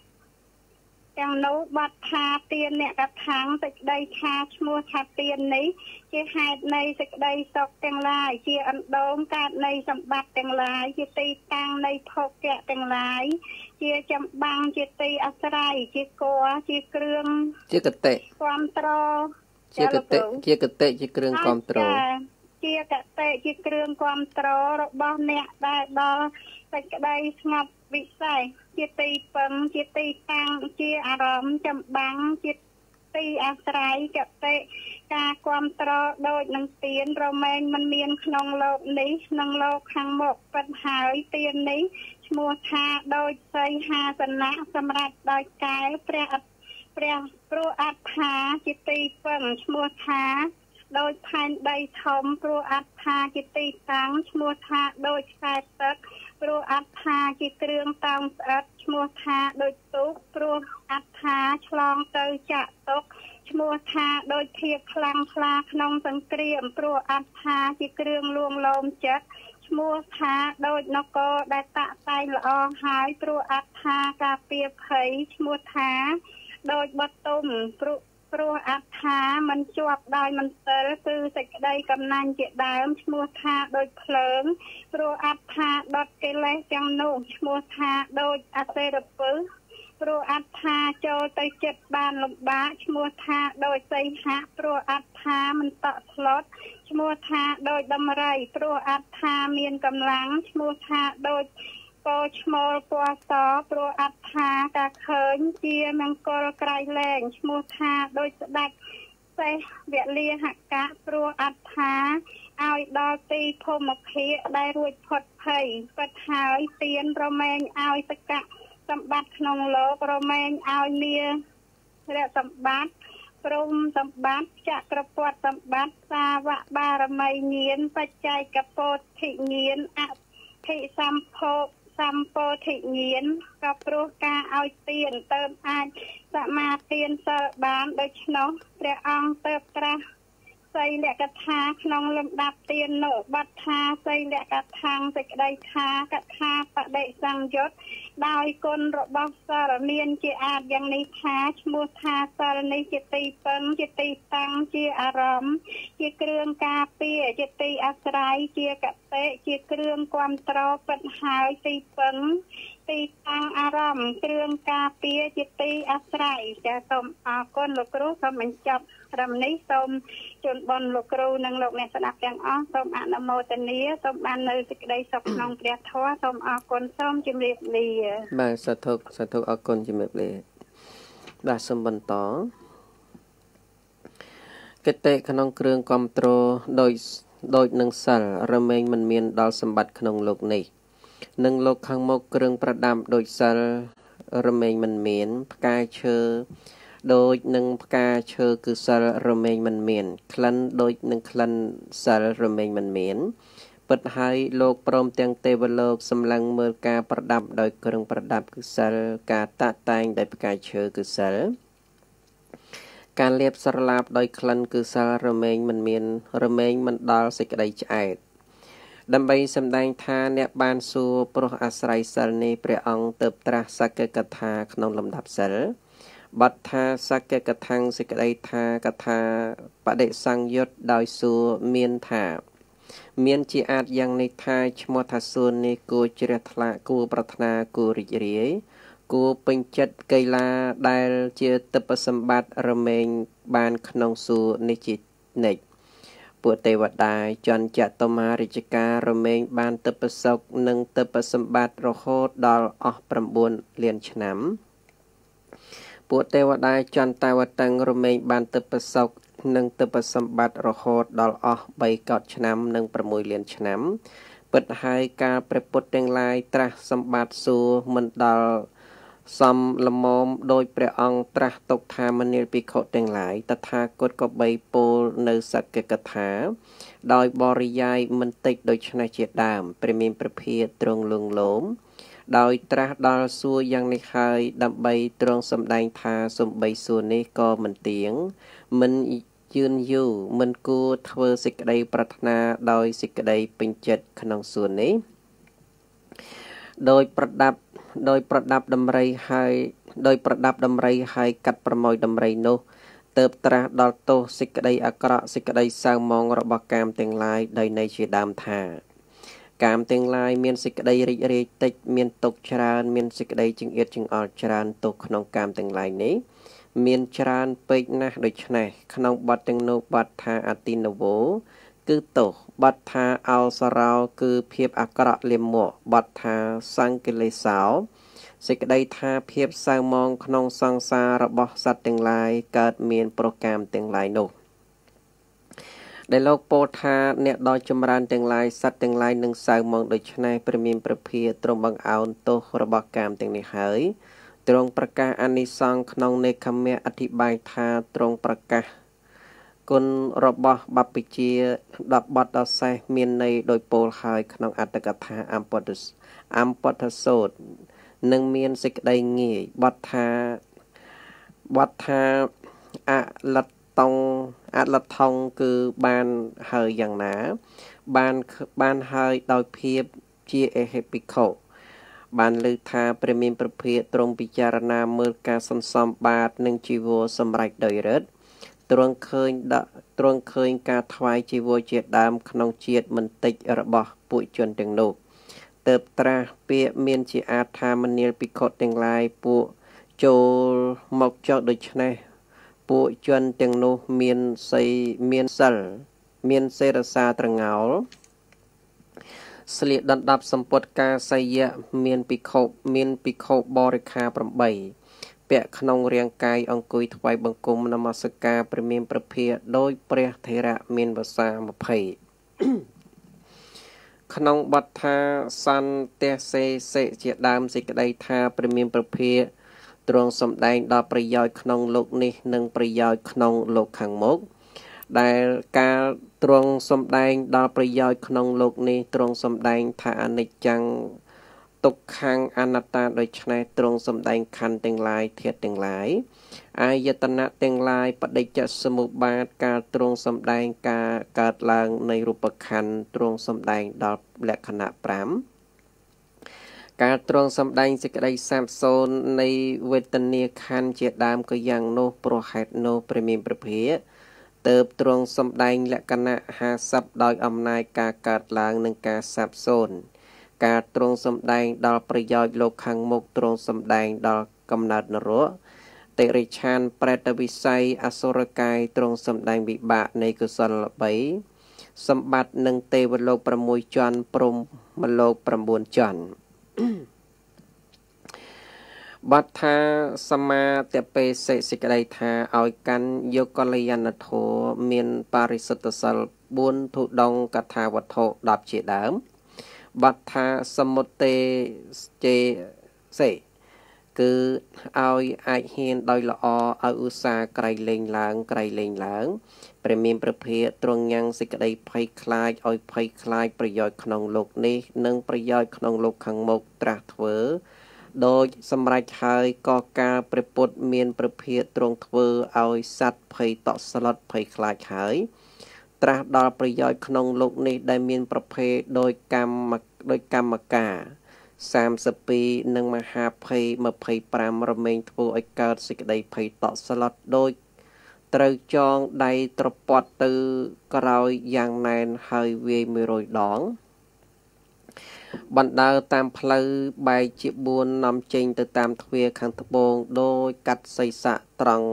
Speaker 2: ទាំងនោះបាត់ថាទៀនអ្នកកថាងសេចក្តីថាឈ្មោះថាទៀននេះ ជាហេតុនៃសេចក្តីសុខទាំងឡាយជាអណ្ដូងកើតនៃសម្បត្តិទាំងឡាយជាទីតាំងនៃភពៈទាំងឡាយជាចម្បាំងជាទីអាស្រ័យជាគរជាគ្រឿងជាកតិគ្រប់ត្រ
Speaker 1: ជាកតិជាកតិជាគ្រឿងគ្រប់ត្រ
Speaker 2: ជាគ្រឿងគ្រប់គ្រងរបស់អ្នកដែលដល់សេចក្តីស្ងប់វិស័យជាទីពឹងជាទីតាំងជាអារម្មណ៍ចម្បាំងជាទីអាស្រ័យកតិការគ្រប់គ្រងដូចនឹងទៀនរមែងមិនមានក្នុងលោកនេះក្នុងលោកខាងមុខពិតហើយទៀននេះឈ្មោះថាដូចសីហាសនៈសម្រាប់ដោយកែព្រះព្រះព្រោះអត្ថាជាទីពឹងឈ្មោះថាដូចផែន3ធំព្រោះអត្ថាជាទីតាំងឈ្មោះថាដូចខ្សែទឹកព្រោះអត្ថាជាគ្រឿងតោងស្អិតឈ្មោះថាដូចទូកព្រោះអត្ថាឆ្លងទៅចាក់ទុកឈ្មោះថាដូចធៀបខ្លាំងខ្លាក្នុងសង្គ្រាមព្រោះអត្ថាជាគ្រឿងលួងលោមចិត្តឈ្មោះថាដូចនគរដែលតាក់តែងល្អហើយព្រោះអត្ថាការពៀភ័យឈ្មោះថាដូចបតុមព្រោះព្រោះអត្ថាมันជាប់ដោយមិនសិលគឺសេចក្តីកំណាញ់ជាដើមឈ្មោះថាដូចភ្លើងព្រោះអត្ថាដុតកិលេសទាំងនោះឈ្មោះថាដូចអសេរពឹសព្រោះអត្ថាចូលទៅចិត្តបានលំបាកឈ្មោះថាដោយសីហៈព្រោះអត្ថាមិនតក់ស្លុតឈ្មោះថាដោយដំរីព្រោះអត្ថាមានកម្លាំងឈ្មោះថាដោយពោឈ្មោលពណ៌សព្រោះអត្ថាតាឃើញជាមង្គលក្រៃលែងឈ្មោះថាដោយស្ដេចសេះវលាហកៈព្រោះអត្ថាឲ្យដល់ទីភូមិភាគដែលរួចផុតភ័យពិតហើយទៀនប្រមែងឲ្យសកៈសម្បត្តិក្នុងលោករមែងឲ្យមានរសម្បត្តិព្រមសម្បត្តិចក្រពតសម្បត្តិសាវកបារមីញានបច្ចេកពោធិញានអភិសម្ភោសម្ពោធិញ្ញាណក៏ព្រោះការឲ្យទានទៅអាចសមាទានសិលបានដូច្នោះព្រះអង្គទៅត្រាស់សីលកថាក្នុងលំដាប់ទាននោះបាត់ថាសីលកថាសេចក្តីថាកថាបដិសង្យុត្តដោយគុណរបស់សារនានជាអាចយ៉ាងនេះថាឈ្មោះថាសារនេះជាទីពឹងជាទីតាំងជាអារម្មណ៍ជាគ្រឿងការពារជាទីអាស្រ័យជាកតិជាគ្រឿងគ្រប់គ្រងពិតហើយទីពឹងទីតាំងអារម្មណ៍គ្រឿងការពារជាទីអាស្រ័យចាសូមអរគុណលោកគ្រូសូមបញ្ចប់រំនេះសូមជូនបុណ្យលោកគ្រូនិងលោកអ្នកស្ដាប់ទាំងអស់សូមអនុមោទនាសូមបាននៅសេចក្តីសុខក្នុងព្រះធម៌សូមអរគុណសូមជម្រាបលា
Speaker 1: បាទសាធុសាធុអរគុណជម្រាបលាបាទសូមបន្តគតិក្នុងគ្រឿងគ្រប់គ្រងដោយដោយនឹងសិលរមែងមិនមានដល់សម្បត្តិក្នុងលោកនេះនិងលោកខាងមុខគ្រឿងប្រដាប់ដូចសិលរមែងមិនមានផ្កាឈើដូចនឹងផ្កាឈើគឺសិលរមែងមិនមានក្លិនដូចនឹងក្លិនសិលរមែងមិនមាន ពិតហើយលោកព្រមទាំងទេវលោកសម្លឹងមើលការប្រដាប់ដោយគ្រឿងប្រដាប់គឺសិលការតាក់តែងដោយផ្កាឈើគឺសិលការលាបស្រឡាបដោយក្លិនគឺសិលរមែងមិនមាន រមែងមិនដល់សេចក្តីឆ្អែតដើម្បីសម្ដែងថាអ្នកបានសួរព្រោះអាស្រ័យសិលនេះព្រះអង្គទៅត្រាស់សក្កកថាក្នុងលំដាប់សិលបទថាសក្កកថាសេចក្តីថាកថាបដិសង្យុតដោយសួរមានថា មានជាអាចយ៉ាងនេះថាឈ្មោះថាសួននេះគួរជ្រះថ្លាគួរប្រាថ្នាគួររីករាយគួរពេញចិត្តកីឡាដែលជាទិព្វសម្បត្តិរមែងបានក្នុងសួននេះជានិច្ចពួកទេវតាចន្ទតមារិជការមែងបានទឹកប្រសុកនិងទឹកប្រសម្បត្តិរហូតដល់អស់9លានឆ្នាំពួកទេវតាចន្ទវតឹងរមែងបានទឹកប្រសុកនិងទឹកប្រសម្បត្តិរហូតដល់អស់3កោតឆ្នាំ និង6លានឆ្នាំពិតហើយការព្រះពុទ្ធទាំងឡាយ ត្រាស់សម្បត្តិសួរមិនដល់សំលមមដោយព្រះអង្គត្រាស់ទុកថាមនាលភិក្ខុទាំងឡាយតថាគតក៏បីពោលនៅសក្កកថាដោយបរិយាយមិនតិចដូចនេះជាដើមព្រះមានព្រះភិយទ្រង់លងលោម ដោយត្រាស់ដល់សួរយ៉ាងនេះហើយ ដើម្បីទ្រង់សម្ដែងថាសំបីសួរនេះក៏មិនទៀងមិនយឿនយូរមិនគួរធ្វើសេចក្តីប្រាថ្នាដោយសេចក្តីពេញចិត្តក្នុងសួននេះ ដោយប្រដាប់ដោយប្រដាប់ដំរីហើយដោយប្រដាប់ដំរីហើយកាត់ប្រមយដំរីនោះ ទៅបត្រាស់ដល់ទោសសេចក្តីអាក្រក់សេចក្តីសៅមងរបស់កាមទាំងឡាយដោយនៃជាដើមថាកាមទាំងឡាយមានសេចក្តីរីករាយតិច មានទុកច្រើន មានសេចក្តីចង្អៀតចង្អល់ច្រើនទុកក្នុងកាមទាំងឡាយនេះមានច្រើនពេកណាស់ដូច្នេះក្នុងបទទាំងនោះបទថាអតិនវោគឺទោសបទថាអោសរោ គឺភាពអាក្រក់លាមកបទថាសង្កិលេសោសេចក្តីថាភាពសៅមងក្នុងសង្សាររបស់សត្វទាំងឡាយកើតមាន ប្រកាមទាំងឡាយនោះដែលលោកពោលថាអ្នកដ៏ចម្រើនទាំងឡាយសត្វទាំងឡាយនឹងសៅមងដូច្នេះព្រមមានប្រភាទ្រង់បង្អោនទោសរបស់កាមទាំងនេះហើយទ្រង់ប្រកាសអានិសង្ឃក្នុងនេខមៈអធិប្បាយថាទ្រង់ប្រកាសគុណរបស់បព្វជិ10បទដ៏សេះមានន័យដោយពោលហើយក្នុងអត្តកថាអម្ពតអម្ពតសោតនឹងមានសេចក្តីងាយបទថាបទថាអលតតងអលថងគឺបានហើយយ៉ាងណាបានបានហើយដោយភាពជាអេហេពិខោបានលើកថា ព្រះមានប្រភិយត្រង់ពិចារណាមើលការសន្សំបាតនិងជីវរសម្រេចដោយរិទ្ធទ្រង់ឃើញដាក់ទ្រង់ឃើញការថ្វាយជីវរជាដើមក្នុងជាតិមិនតិចរបស់ពួកជនទាំងនោះតើបត្រាស់ពាក្យមានជាអាថាមនាលភិក្ខុទាំងឡាយពួកចូលមកចោះដូច្នេះពួកជនទាំងនោះមានសីមានសិល មានសេរសាត្រងោលស្លៀកដណ្ដប់សម្ពុតការសយៈមានភិក្ខុមានភិក្ខុបរិខា8ពាក់ក្នុងរាងកាយអង្គុយថ្វាយបង្គំនមស្ការព្រះមានព្រះភិយាដោយព្រះថេរៈមានវសា20ក្នុងបទថាសន្ទះសេសេជាដើមសេចក្តីថាព្រះមានព្រះភិយាទ្រង់សម្ដែងដល់ប្រយោជន៍ក្នុងលោកនេះនិងប្រយោជន៍ក្នុងលោកខាងមុខដែលការទ្រង់សម្ដែងដល់ប្រយោជន៍ក្នុងលោកនេះទ្រង់សម្ដែងថាអនិច្ចំទុក្ខំអនត្តាដូច្នេះទ្រង់សម្ដែងខណ្ឌទាំងឡាយធាតុទាំងឡាយ អាយតនៈទាំងឡាយបដិច្ចសមុបាទការទ្រង់សម្ដែងការកើតឡើងនៃរូបខណ្ឌទ្រង់សម្ដែងដល់លក្ខណៈ5ការទ្រង់សម្ដែងសេចក្តីសាបសូន្យនៃវេទនាខណ្ឌជាដើមក៏យ៉ាងនោះប្រហេតនោះព្រមមានប្រភាកតើបទ្រង់សម្ដែងលក្ខណៈ50ដោយអំណាចការកើតឡើងនិងការសាបសូន្យការទ្រង់សម្ដែងដល់ប្រយោជន៍លោកខាងមុខទ្រង់សម្ដែងដល់កំណើតនរកតិរិឆានប្រេតវិស័យអសុរកាយទ្រង់សម្ដែងវិបាកនៃកុសល3សម្បត្តិនឹងទេវលោក6ជាន់ព្រំមលោក9ជាន់បាត់ថាសមាតបេសិសេចក្តីថាឲ្យកាន់យកកល្យាណធម៌មានបរិសុទ្ធសិល4ធុដងកថាវត្ថុ10ជាដើមបត្ថាសមុទ្ទេជេសេគឺឲ្យអាចហ៊ានដោយល្អឲ្យឧស្សាហ៍ក្រៃលែងឡើង ក្រៃលែងឡើងព្រះមានព្រះភិយទ្រង់ញ៉ាំងសេចក្តីភ័យខ្លាចឲ្យភ័យខ្លាចប្រយោជន៍ក្នុងលោកនេះនិងប្រយោជន៍ក្នុងលោកខាងមុខត្រាស់ធ្វើដោយសម្រេចហើយក៏ការ ព្រះពុទ្ធមានព្រះភិយទ្រង់ធ្វើឲ្យសัตว์ភ័យតក់ស្លុតភ័យខ្លាចហើយត្រាស់ដល់ប្រយោជន៍ក្នុងលោកនេះដែលមានប្រភេទដោយកម្មដោយកម្មការ32និងមហាភ័យ25រមែងធ្វើឲ្យកើតសេចក្តីភ័យតក់ស្លុតដោយត្រូវចងដៃត្រពាត់ទៅក្រោយយ៉ាងណែនហើយវាយ100ដងបណ្ដើតាមផ្លូវបែកជា4នាំចេញទៅតាមទ្វារខាងត្បូងដោយកាត់សីសៈត្រង់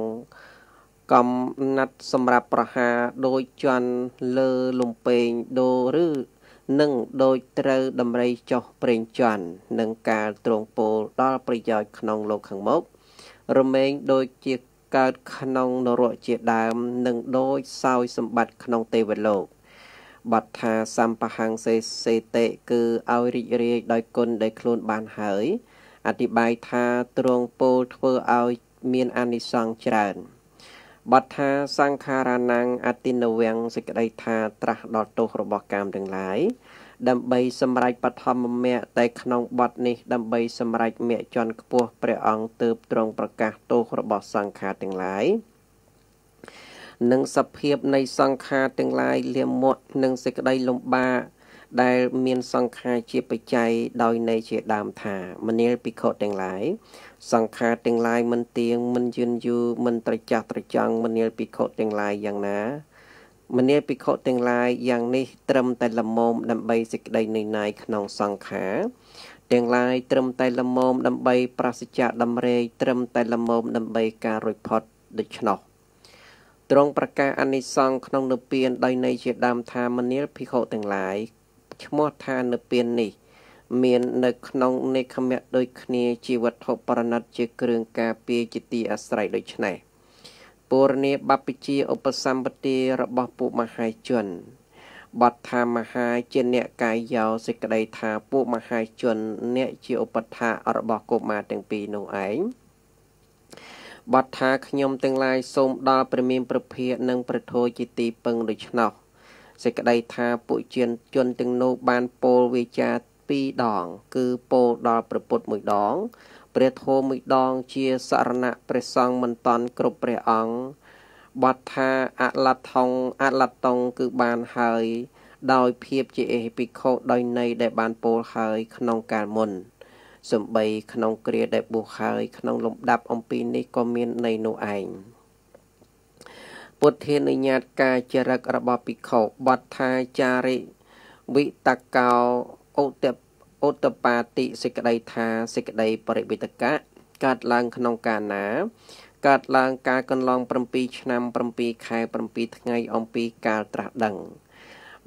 Speaker 1: កំណាត់សម្រាប់ប្រហារដោយជន់លើលំពេងដូឬនឹងដោយត្រូវដំរីចោះប្រេងជន់នឹងការទ្រង់ពោលដល់ប្រយោជន៍ក្នុងលោកខាងមុខរមែងដូចជាកើតក្នុងនរកជាដើមនឹងដោយសោយសម្បត្តិក្នុងទេវលោកបាត់ថាសម្បហង្សេសេតេគឺឲ្យរីករាយដោយគុណដែលខ្លួនបានហើយអធិប្បាយថាទ្រង់ពោលធ្វើឲ្យមានអានិសង្សច្រើនបទថាសង្ខារានាំងអតិនវងសេចក្តីថាត្រាស់ដល់ទោសរបស់កាមទាំងឡាយដើម្បីសម្រេចបឋមមគ្គតែក្នុងបទនេះដើម្បីសម្រេចមគ្គជាន់ខ្ពស់ព្រះអង្គទើបទ្រង់ប្រកាសទោសរបស់សង្ខារទាំងឡាយនិងសភាពនៃសង្ខារទាំងឡាយលាមកនិងសេចក្តីលំបាកដែលមានសង្ខារជាបច្ច័យដោយ នៃជាដើមថាមនាលភិក្ខុទាំងឡាយសង្ខារទាំងឡាយមិនទៀងមិនយឺនយូរមិនត្រចះត្រចង់មនាលភិក្ខុទាំងឡាយយ៉ាងណាមនាលភិក្ខុទាំងឡាយយ៉ាងនេះ ត្រឹមតែលមមដើម្បីសេចក្តីនៃណាយក្នុងសង្ខារទាំងឡាយត្រឹមតែលមមដើម្បីប្រសិជ្ជៈដំរេកត្រឹមតែលមមដើម្បីការរួចផុតដូច្នោះត្រង់ប្រកាសអនិសង្ឃក្នុងនិព្វានដោយនៃជាដើមថាមនាលភិក្ខុទាំងឡាយឈ្មោះថានិព្វាននេះមាននៅក្នុងនេកមៈដូចគ្នាជីវត្ថុប្រណិតជាគ្រឿងការពារជាទីអាស្រ័យដូចនេះពរនីបព្វជាឧបសម្បទារបស់ពួកមហាជនបតថាមហាជាអ្នកកាយយោសេចក្តីថាពួកមហាជនអ្នកជាឧបថារបស់កុមារទាំងពីរនោះឯងបតថាខ្ញុំទាំងឡាយសូមដល់ព្រះមានប្រភាកនិងប្រធោជាទីពឹងដូច្នោះសេចក្តីថាពួកជនជនទាំងនោះបានពោលវាចា2ដង គឺពោលដល់ព្រះពុទ្ធមួយដងព្រះធម៌មួយដង ជាសរណៈព្រះសង្ឃមិនតន់គ្រប់ព្រះអង្គបទថាអលត្ថងអលត្ថងគឺបានហើយ ដោយភាពជាអេភិក្ខុដោយន័យដែលបានពោលហើយ ក្នុងកាលមុនសំបីក្នុងគ្រាដែលបុះហើយក្នុងលំដាប់អំពីនេះក៏មានន័យនោះឯងពុទ្ធានុញ្ញាតការចរិករបស់ភិក្ខុបទថាចារិវិតកោឧទឧតបាតិសេចក្តីថាសេចក្តីបរិវិតកៈកើតឡើងក្នុងកាលណាកើតឡើងការកន្លង7ឆ្នាំ7ខែ7ថ្ងៃអំពីកាលត្រាស់ដឹង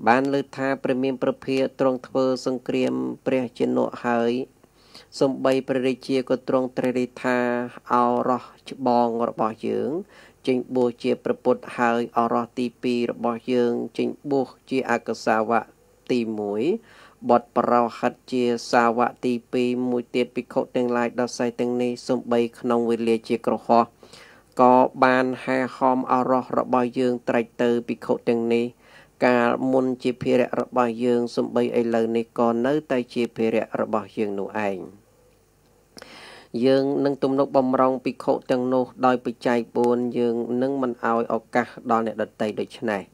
Speaker 1: បានលើថាព្រះមានប្រភាទ្រង់ធ្វើសង្គ្រាមព្រះជានុហើយ សំបីព្រះរាជាក៏ទ្រង់ត្រេរិថាអរោះច្បងរបស់យើងចេញបួសជាប្រពុតហើយអរោះទី2របស់យើងចេញបួសជាអកសាវៈទី1បុត្រប្រោហិតជាសាវកទី2មួយទៀតភិក្ខុទាំងឡាយដល់ស័យទាំងនេះសំបីក្នុងវេលាជាក្រហោះក៏បានហាហោមអរោះរបស់យើងត្រេកទៅភិក្ខុទាំងនេះ កាលមុនជាភារៈរបស់យើងសំបីឥឡូវនេះក៏នៅតែជាភារៈរបស់យើងនោះឯងយើងនឹងទំនុកបំរុងភិក្ខុទាំងនោះដោយបច្ច័យ4យើងនឹងមិនអោយឱកាសដល់អ្នកដតីដូច្នេះ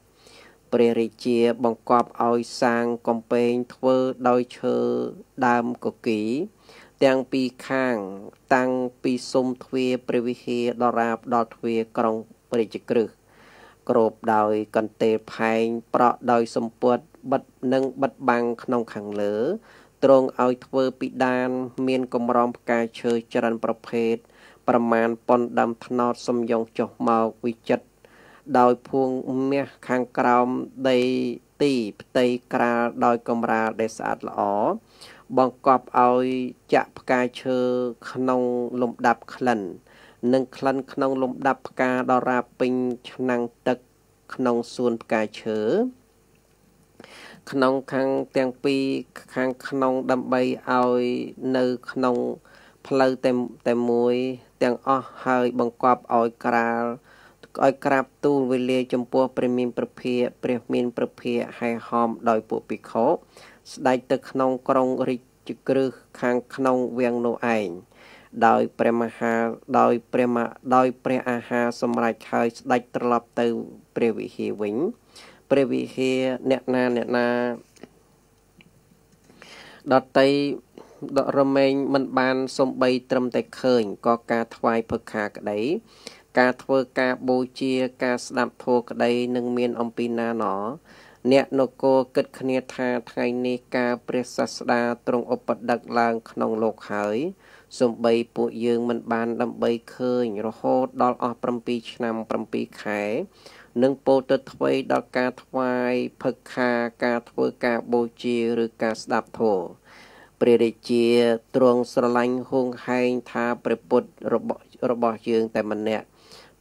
Speaker 1: ព្រះរាជាបង្កប់ឲ្យសាងកំពែងធ្វើដោយឈើដើមកគី ទាំងពីរខាង តាំងពីស៊ុំទ្វារព្រះវិហារដរាបដល់ទ្វារក្រុងព្រះរាជក្រឹសគ្របដោយកន្ទេលផែងប្រក់ដោយសម្ពុតបិទនិងបិទបាំងក្នុងខាងលើទ្រង់ឲ្យធ្វើពីដាន មានកម្រងផ្កាឈើច្រើនប្រភេទប្រមាណប៉ុនដើមថ្នោតសំយងចុះមកវិចិត្រដោយភួងមាសខាងក្រោមដីទីផ្ទៃក្រាលដោយកំរាលដែលស្អាតល្អបង្កប់ឲ្យចាក់ផ្កាឈើក្នុងលំដាប់ក្លិន និងក្លិនក្នុង លំដាប់ផ្កាដរាពេញឆ្នាំងទឹកក្នុងសួនផ្កាឈើក្នុងខាងទាំងពីរខាងក្នុងដើម្បីឲ្យ នៅក្នុងផ្លូវតែតែមួយ ទាំងអស់ហើយ បង្កប់ឲ្យក្រាលឲ្យក្រាបទូលវេលាចំពោះព្រះមានព្រះភិយព្រះមានព្រះភិយហែហោមដោយពួកភិក្ខុស្ដេចទៅក្នុងក្រុងរាជគ្រឹះខាងក្នុងវាំងនោះឯងដោយ ព្រះមហាដោយ ព្រះមដោយ ព្រះអាហារសម្រេចហើយស្ដេចត្រឡប់ទៅព្រះវិហារវិញ ព្រះវិហារអ្នកណាអ្នកណាដតីរមែងមិនបានសំបី ត្រឹមតែឃើញក៏ការថ្វាយភឹក្ខាក្តីការធ្វើការបូជាការស្ដាប់ធម៌ក្តីនឹងមានអំពីណាណោអ្នកនគរគិតគ្នាថាថ្ងៃនេះការព្រះសាស្តាទ្រង់ឧបដឹកឡើងក្នុងលោកហើយ សំបីពួកយើងមិនបាន ដើម្បីឃើញរហូតដល់អស់7ឆ្នាំ7ខែនិងពោលទៅថ្មីដល់ការថ្វាយភឹកខាការធ្វើការបូជាឬការស្ដាប់ធម៌ព្រះរាជាទ្រង់ស្រឡាញ់ហួងហែងថាព្រះពុទ្ធរបស់របស់យើងតែម្នាក់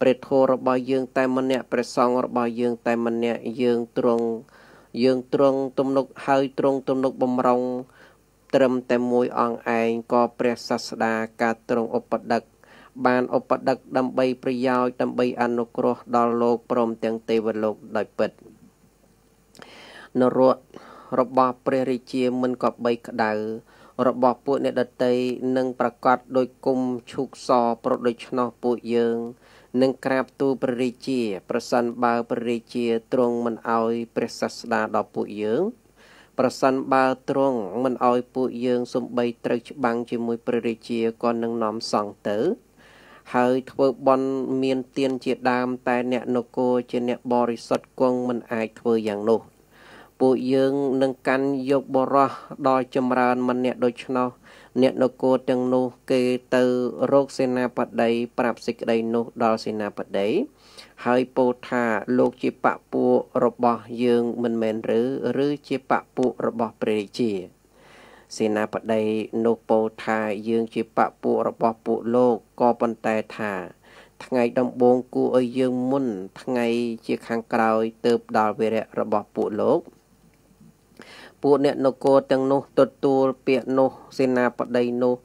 Speaker 1: ព្រះធម៌របស់យើងតែម្នាក់ព្រះសង្ឃរបស់យើងតែម្នាក់យើងទ្រង់យើងទ្រង់ទំនុកហើយទ្រង់ទំនុកបំរុង ត្រឹមតែមួយអង្គឯងក៏ព្រះសាស្តាការទ្រង់ឧបដិកបានឧបដិកដើម្បីប្រយោជន៍ដើម្បីអនុគ្រោះដល់លោកព្រមទាំងទេវលោកដោយពិតនរៈរបស់ព្រះរាជាមិនក៏បីក្តៅរបស់ពួកអ្នកដតីនឹងប្រកាសដោយគុំឈូកសប្រដូចឆ្នោះពួកយើងនិងក្រាបទូលព្រះរាជា ប្រសិនបើព្រះរាជាទ្រង់មិនអោយព្រះសាស្តាដល់ពួកយើង ប្រសិនបើទ្រង់មិនអោយពួកយើងសំបីត្រូវច្បាំងជាមួយព្រះរាជាក៏នឹងនាំសង់ទៅ ហើយធ្វើបន់មានទានជាដើមតែអ្នកនគរជាអ្នកបរិសុទ្ធគង់មិនអាចធ្វើយ៉ាងនោះ ពួកយើងនឹងកាន់យកបរោះដល់ចម្រើនម្នាក់ដូច្នោះអ្នកនគរទាំងនោះគេទៅរកសេនាបតីប្រាប់សេចក្តីនោះដល់សេនាបតីហើយពោលថាលោកជាបពុះរបស់យើងមិនមែនឬ ឬជាបពុះរបស់ព្រះរាជាសេនាបតីនោះពោលថាយើងជាបពុះរបស់ពួកលោកក៏ប៉ុន្តែថា ថ្ងៃដំបូងគួរឲ្យយើងមុនថ្ងៃជាខាងក្រោយ ទៅដល់វិរៈរបស់ពួកលោកពួកអ្នកនគរទាំងនោះទទួលពាក្យនោះសេនាបតីនោះ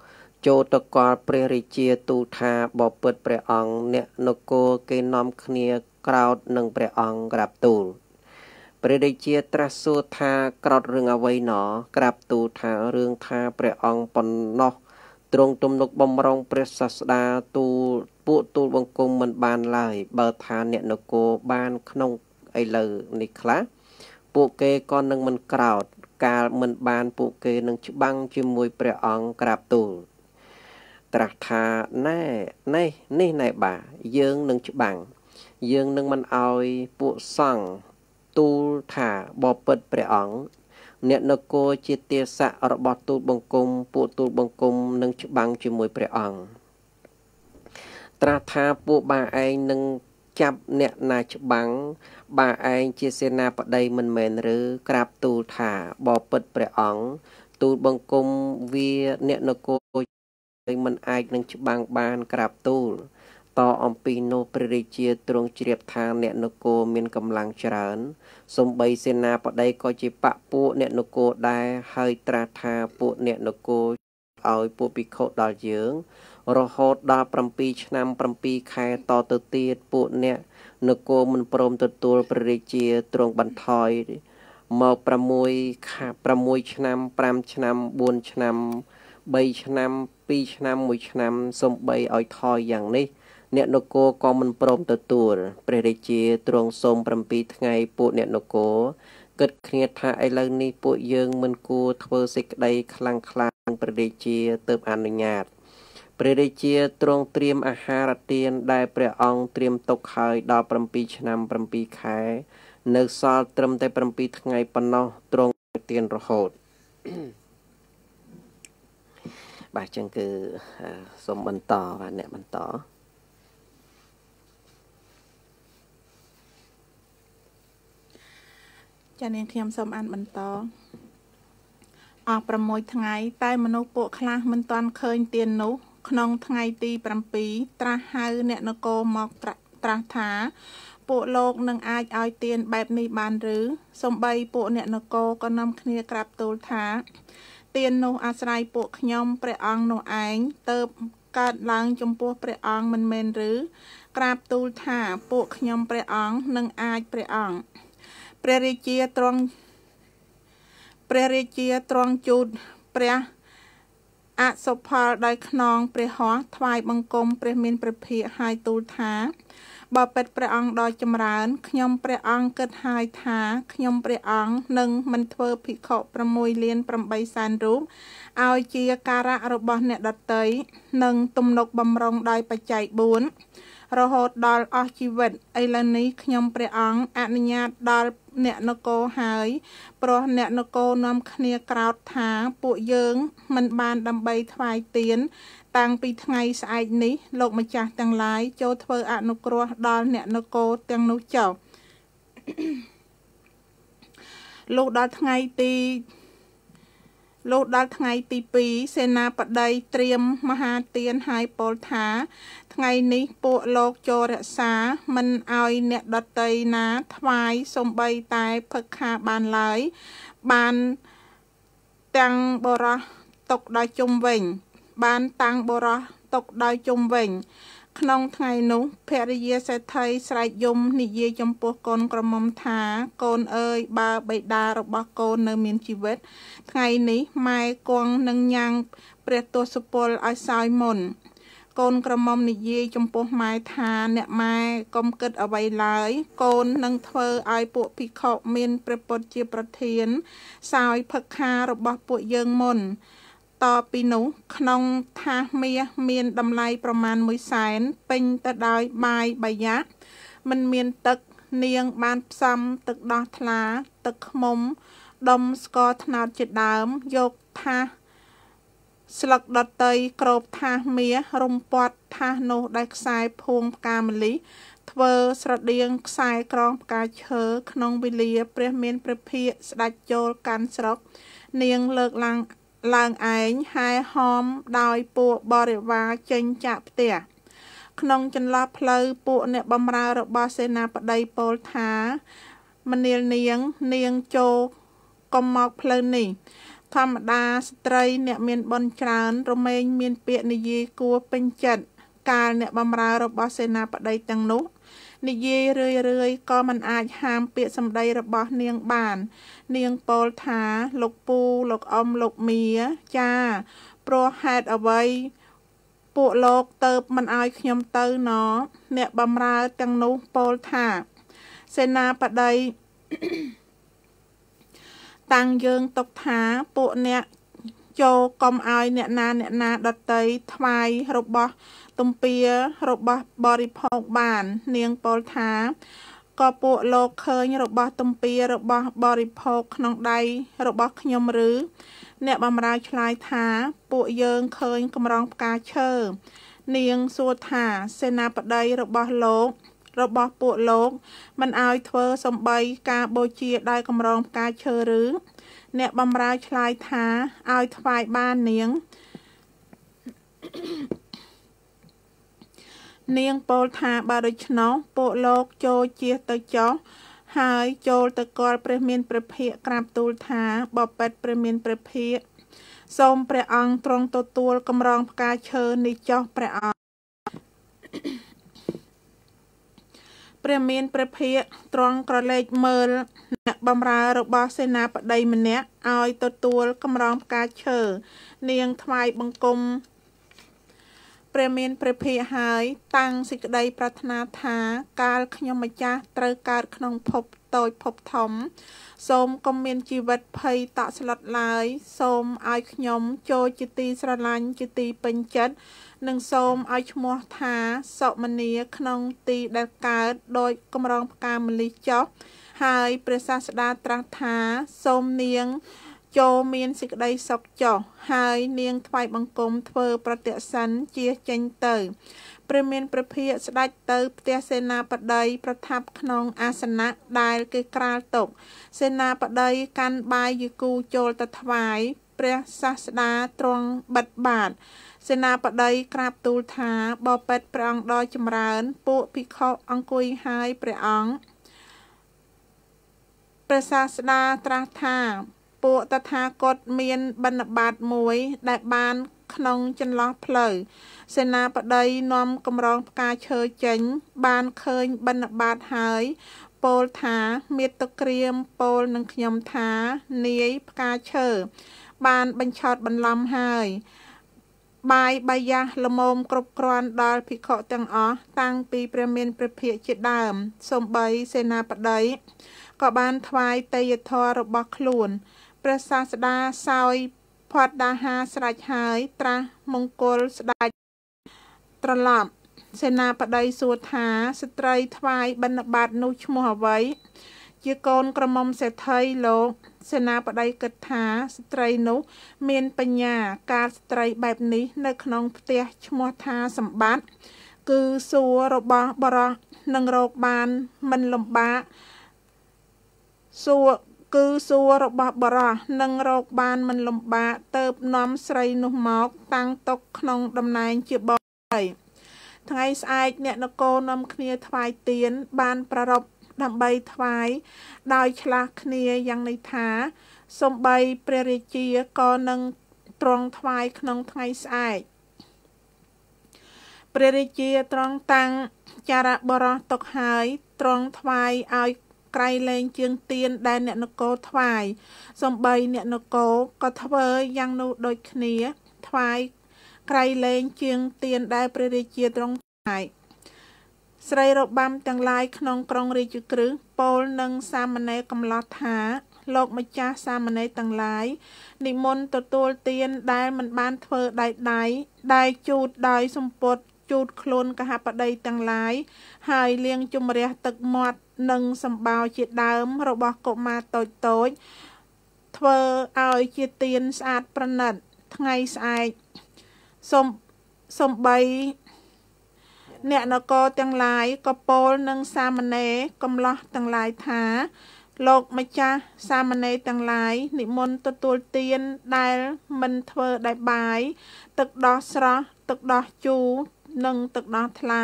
Speaker 1: ចូលទៅកល់ព្រះរាជាទូលថាបពិតព្រះអង្គអ្នកនគរគេនាំគ្នាក្រោតនឹងព្រះអង្គក្រាបទូល ព្រះរាជា ត្រាស់សួរថាក្រោតរឿងអ្វីណក្រាបទូលថារឿងថាព្រះអង្គប៉ុណ្ណោះ ទ្រង់ទំនុកបំរុងព្រះសាស្តាទូលពួកទូលបង្គំមិនបានឡើយបើថាអ្នកនគរបានក្នុងឥឡូវនេះខ្លះពួកគេក៏នឹងមិនក្រោតកាលមិនបានពួកគេនឹងច្បាំងជាមួយព្រះអង្គក្រាបទូល ត្រាស់ថាណែនេះនេះណែបាយើងនឹងច្បាំងយើងនឹងមិនអោយពួកសង្ឃទូលថាបបិទ្ធព្រះអង្គអ្នកនគរជាទាស័ករបស់ទូលបង្គំពួកទូលបង្គំនឹងច្បាំងជាមួយព្រះអង្គត្រាស់ថាពួកបាឯងនឹងចាប់អ្នកណាច្បាំងបើឯងជាសេនាបតីមិនមែនឬក្រាបទូលថាបបិទ្ធព្រះអង្គទូលបង្គំវាអ្នកនគរមិនអាចនឹងច្បាំងបានក្រាបទូល តអំពីនោះព្រះរាជាទ្រង់ជ្រាបថា អ្នកនគរមានកម្លាំងច្រើនសំបីសេនាបតីក៏ជាបពពួកអ្នកនគរដែរហើយត្រាស់ថាពួកអ្នកនគរឲ្យពួកភិក្ខុដល់យើងរហូតដល់7ឆ្នាំ7ខែតទៅទៀតពួកអ្នកនគរមិនព្រមទទួលព្រះរាជា ទ្រង់បន្ថយមក6ខែ6ឆ្នាំ5ឆ្នាំ4ឆ្នាំ3ឆ្នាំ2ឆ្នាំ1ឆ្នាំ សំបីឲ្យថយយ៉ាងនេះ អ្នកនគរក៏មិនព្រមទទួល ព្រះរាជា ទ្រង់សូម7ថ្ងៃពួកអ្នកនគរគិតគ្នាថាឥឡូវនេះពួកយើងមិនគួរធ្វើសេចក្តីខ្លាំងខ្លាព្រះរាជាទើបអនុញ្ញាតព្រះរាជាទ្រង់ត្រៀមអាហារទានដែលព្រះអង្គត្រៀមទុកហើយ ដល់7ឆ្នាំ7ខែនៅសល់ត្រឹមតែ7ថ្ងៃប៉ុណ្ណោះទ្រង់ទានរហូត បាទចឹងគឺសូមបន្តបាទអ្នកបន្ត
Speaker 3: ចានាងខ្ញុំសូមអានបន្តអស់6ថ្ងៃតែមនុស្សពួកខ្លះមិនទាន់ឃើញទៀននោះក្នុងថ្ងៃទី7ត្រាស់ហៅអ្នកនគរមកត្រាស់ថាពួកលោកនឹងអាចឲ្យទានបែបនេះបានឬសំបីពួកអ្នកនគរក៏នាំគ្នាក្រាបទូលថាទាននោះអាស្រ័យពួកខ្ញុំព្រះអង្គនោះឯងទៅកើតឡើងចំពោះព្រះអង្គមិនមែនឬក្រាបទូលថាពួកខ្ញុំព្រះអង្គនឹងអាចព្រះអង្គព្រះរាជាទ្រង់ព្រះរាជាទ្រង់ជូតព្រះអសុផលដោយខ្នង ព្រះហស្ថថ្វាយបង្គំព្រះមានព្រះភិក្ខហើយទូលថាបបិទ្ធព្រះអង្គដ៏ចម្រើនខ្ញុំព្រះអង្គគិតហើយថាខ្ញុំព្រះអង្គនឹងមិនធ្វើភិក្ខុ6លាន8សែនរូបឲ្យជាការៈរបស់អ្នកដតីនិងទំនុកបំរុងដោយបច្ច័យ4រហូតដល់អស់ជីវិតឥឡូវនេះខ្ញុំព្រះអង្គអនុញ្ញាតដល់អ្នកនគរហើយព្រោះអ្នកនគរនាំគ្នាក្រោតថាពួកយើងមិនបានដើម្បីថ្វាយទៀនតាំងពីថ្ងៃស្អែកនេះលោកម្ចាស់ទាំងឡាយចូលធ្វើអនុគ្រោះដល់អ្នកនគរទាំងនោះចុះលោកដល់ថ្ងៃទីលុះដល់ថ្ងៃទី2សេនាបតីត្រៀមមហាទានហើយពោលថា ថ្ងៃនេះពួកលោកចូលរក្សា មិនឲ្យអ្នកដតីណា ថ្វាយសំបីតែភឹកខាបានឡើយបានទាំងបរោះຕົកដល់ជុំវិញ បានតាំងបរោះຕົកដល់ជុំវិញក្នុងថ្ងៃនោះភរិយាសេដ្ឋីស្រែកយំនិយាយចំពោះកូនក្រមុំថា កូនអើយបើបិតារបស់កូននៅមានជីវិតថ្ងៃនេះម៉ែគង់នឹងញ៉ាំង ព្រះទស្សពលឲ្យសោយមុន កូនក្រមុំនិយាយចំពោះម៉ែថាអ្នកម៉ែកុំគិតអ្វីឡើយ កូននឹងធ្វើឲ្យពួកភិក្ខុមានព្រះពុទ្ធជាប្រធានសោយភក្ខារបស់ពួកយើងមុនតពីនោះក្នុងថាសមាសមានតម្លៃប្រមាណ1សែន ពេញទៅដោយបាយបាយយ៉ាមិនមានទឹកនាងបានផ្សំទឹកដោះថ្លា ទឹកខ្មុំដុំស្ករត្នោតជាដើមយកថាសស្លឹកដតីក្របថាសមាសរំពាត់ថាសនោះដែលខ្សែភួងផ្កាមលីធ្វើស្រដៀងខ្សែក្រងផ្កាឈើក្នុងវេលាព្រះមានព្រះភិក្ខស្ដេចចូលកាន់ស្រុកនាងលើកឡើងឡើងឯងហែហមដោយពួកបរិវារចេញចាក់ផ្ទះក្នុងចន្លោះផ្លូវពួកអ្នកបម្រើរបស់សេនាបតីពោលថាមនាលនាងនាងចូលកុំមកផ្លូវនេះធម្មតាស្ត្រីអ្នកមានបុណ្យច្រើន រមែងមាន ពាក្យនិយាយគួរពេញចិត្តកាលអ្នកបម្រើរបស់សេនាបតីទាំងនោះនិយាយរឿយរឿយក៏មិនអាចហាមពាក្យសម្ដីរបស់នាងបាន នាងពោលថាលោកពូលោកអ៊ំលោកមីចាព្រោះហេតុអ្វី ពួកលោកទៅមិនឲ្យខ្ញុំទៅណ អ្នកបំរើទាំងនោះពោលថា សេនាបតីតាំងយើងຕົកថាពួកអ្នកចូលកុំឲ្យអ្នកណា អ្នកណាដតីថ្វាយរបស់ទំពារបស់បរិភោគបាន នាងពលថាក៏ពួកលោកឃើញរបស់ទំពារបស់បរិភោគក្នុងដៃរបស់ខ្ញុំឬអ្នកបំរើឆ្លើយថា ពួកយើងឃើញកម្រងផ្កាឈើនាងសួរថាសេនាបតីរបស់លោករបស់ពួកលោកមិនអោយធ្វើសំបីការបូជាដោយកម្រងផ្កាឈើឬ អ្នកបំរើឆ្លើយថាអោយថ្វាយបាននាង Thank you. នាងពោលថាបើដូច្នោះពួកលោកចូលជៀសទៅចោះហើយចូលទៅកល់ព្រះមានព្រះភិក្ខក្រាបទូលថាបបិទ្ធព្រះមានព្រះភិក្ខសូមព្រះអង្គទ្រង់ទទួលកម្រងផ្កាឈើនេះចោះព្រះអង្គព្រះមានព្រះភិក្ខទ្រង់ក្រឡេកមើលអ្នកបម្រើរបស់សេនាបតីម្នាក់ឲ្យទទួលកម្រង ផ្កាឈើនាង ថ្វាយបង្គំព្រះមានព្រះភិយហើយតាំងសេចក្តីប្រាថ្នាថា កាលខ្ញុំម្ចាស់ត្រូវកើតក្នុងភពតូចភពធំ សូមកុំមានជីវិតភ័យតក់ស្លុតឡើយសូមឲ្យខ្ញុំចូលជាទីស្រឡាញ់ជាទីពេញចិត្តនិងសូមឲ្យឈ្មោះថាសុមនីក្នុងទីដែលកើតដោយកម្រងផ្កាមលិះចុះហើយព្រះសាស្តាត្រាស់ថាសូមនាងចូលមានសេចក្តីសុខចុះហើយនាងថ្វាយបង្គំធ្វើប្រតិសិនជាចេញទៅ ព្រះមានព្រះភិក្ខស្ដេចទៅ ផ្ទះសេនាបតីប្រថាប់ក្នុងអាសនៈដែលគេក្រាលទុក សេនាបតីកាន់បាយយគូចូលទៅថ្វាយព្រះសាស្តាទ្រង់បិទបាតសេនាបតីក្រាបទូលថាបបិទ្ធព្រះអង្គដ៏ចម្រើនពួកភិក្ខុអង្គុយហើយព្រះអង្គព្រះសាស្តាត្រាស់ថាពួកតថាគតមានបិណ្ឌបាតមួយ ដែលបានក្នុងចន្លោះផ្លូវសេនាបតីនាំកម្រងផ្កាឈើចេញ បានឃើញបិណ្ឌបាតហើយពោលថាមេត្តក្រៀមពោលនឹងខ្ញុំថានាយផ្កាឈើបានបញ្ឆោតបន្លំហើយបាយបាយយ៉ាស់លមមគ្រប់គ្រាន់ដល់ភិក្ខុទាំងអស់តាំងពីព្រះមានព្រះភិក្ខជាដើមសំបីសេនាបតីក៏បានថ្វាយតេយ្យធម៌របស់ខ្លួនព្រះសាស្តាសោយផតដាហាស្រេចហើយ ត្រាស់មង្គលស្ដេចត្រឡប់ សេនាបតីសួរថាស្ត្រីថ្វាយបិណ្ឌបាតនោះឈ្មោះអ្វីជាកូនក្រមុំសេដ្ឋីលោក សេនាបតីគិតថាស្ត្រីនោះ មាន បញ្ញា ការស្ត្រីបែបនេះ នៅ ក្នុងផ្ទះឈ្មោះថាសម្បត្តិគឺសួររបស់បរោះនឹងរោគបានមិនលំបាកសួរគឺសួររបស់បរោះនឹងរកបានមិនលំបាកទៅនាំស្រីនោះមក តាំងតុកក្នុងតំណែងជាបងហើយថ្ងៃស្អែកអ្នកនគរនាំគ្នាថ្វាយទៀនបានប្រារព្ធដើម្បីថ្វាយដោយឆ្លាស់គ្នាយ៉ាងនេះថាសំបីព្រះរាជាក៏នឹងទ្រង់ថ្វាយក្នុងថ្ងៃស្អែកព្រះរាជាទ្រង់តាំងចារៈបរោះទុកហើយទ្រង់ថ្វាយឲ្យក្រៃលែងជាងទៀនដែលអ្នកនគរថ្វាយសំបីអ្នកនគរក៏ធ្វើយ៉ាងនោះដូចគ្នាថ្វាយក្រៃលែងជាងទៀនដែលព្រះរាជាទ្រង់ថ្វាយស្រីរបាំទាំងឡាយក្នុងក្រុងរាជក្រឹសពោលនឹងសាមណេរកំឡោះថាលោកម្ចាស់សាមណេរទាំងឡាយនិមន្តទទួលទានដែលមិនបានធ្វើដៃដៃដែលជូតដោយសម្ពុតជូតខ្លួនកហបតីទាំងឡាយហើយលាងជំរះទឹកមាត់និងសម្បោរជាដើមរបស់កុមារតូចតូចធ្វើឲ្យជាទៀនស្អាតប្រណិត ថ្ងៃស្អែកសំសំបី អ្នកនគរទាំងឡាយកពោលនិងសាមណេរកំឡោះទាំងឡាយថា លោកម្ចាស់សាមណេរទាំងឡាយនិមន្តទទួលទានដែលមិនធ្វើដោយបាយទឹកដោះស្រស់ទឹកដោះជូរនិងទឹកដោះថ្លា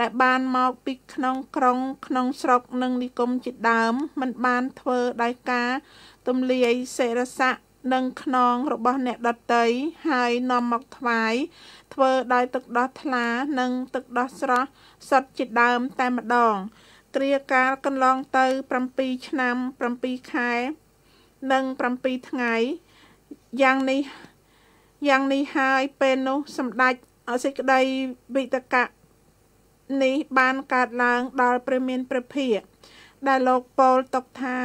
Speaker 3: ដែលបានមកពីក្នុងក្រុងក្នុងស្រុកនិងនិគមជាដើមមិនបានធ្វើដោយការទំលាយសេរស័កនិងខ្នងរបស់អ្នកដតីហើយនាំមកថ្វាយ ធ្វើដោយទឹកដោះថ្លានិងទឹកដោះស្រស់សុទ្ធជាដើមតែម្ដងគ្រាកាលកន្លងទៅ7ឆ្នាំ7ខែ និង7ថ្ងៃ យ៉ាងនេះយ៉ាងនេះហើយពេលនោះសម្ដេចសេចក្តីវិតកៈនេះបានកើតឡើងដល់ព្រះមានព្រះភិក្ខដែលលោកពលຕົកថា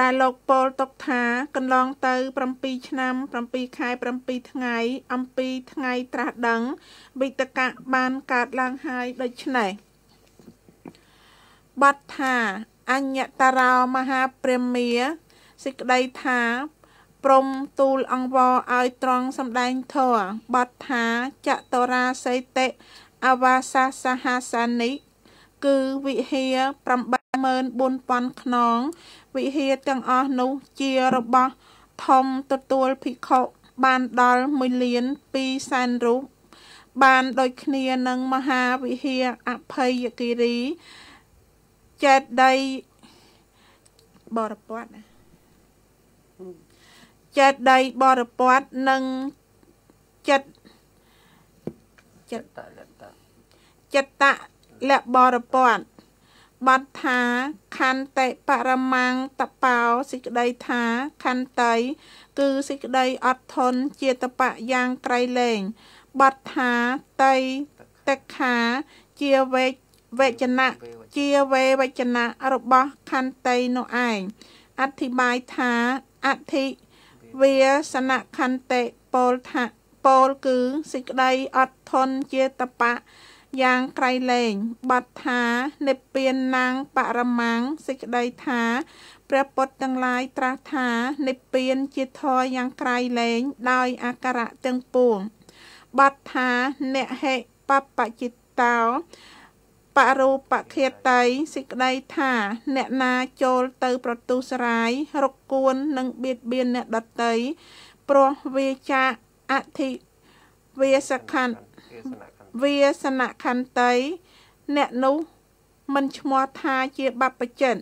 Speaker 3: ដែលលោកពលຕົកថា កន្លងទៅ7ឆ្នាំ7ខែ7ថ្ងៃ អំពីថ្ងៃ ត្រាស់ដឹងវិតកៈបានកើតឡើងហើយដូច្នេះបាត់ថា អញ្ញតរោមហាព្រមាសេចក្តីថាព្រមទូលអង្វរឲ្យត្រង់សម្ដែងធម៌បទថាចតរាសីតិអវាសាសហសានិគឺវិហារ84000ខ្នងវិហារទាំងអស់នោះជារបស់ធំទទួលភិក្ខុបានដល់1លាន2សែនរូបបានដូចគ្នានឹងមហាវិហារអភ័យគិរីចេតដីបរពតណាចេតដីបរពតនិងចិត្តចិត្តចិត្តលបរពតបាត់ថាខន្តិបរមង្គតបោសេចក្តីថាខន្តិគឺសេចក្តីអត់ធន់ជាតបៈយ៉ាងក្រៃលែងបាត់ថាតៃតខាជាវេវចនៈជាវេវចនៈរបស់ខន្តិនោះឯងអធិប្បាយថាអធិវាសនខន្តិពលថាពលគឺសេចក្តីអត់ធន់ជាតបៈយ៉ាងក្រៃលែងបាត់ថានិព្វានណាងបរមាំងសេចក្តីថាព្រះពុទ្ធទាំងឡាយត្រាស់ថានិព្វានជាធរយ៉ាងក្រៃលែងដោយអាការៈទាំងពួងបាត់ថាអ្នកហេបបច្ចិតោបរូបខេតីសេចក្តីថា អ្នកណាចូលទៅ ប្រទូសរាយរុកគួននិងបៀតបៀនអ្នកដតីព្រោះវាចាអធិវាសខណ្ឌវាសនខន្តីអ្នកនោះមិនឈ្មោះថាជាបព្វជិត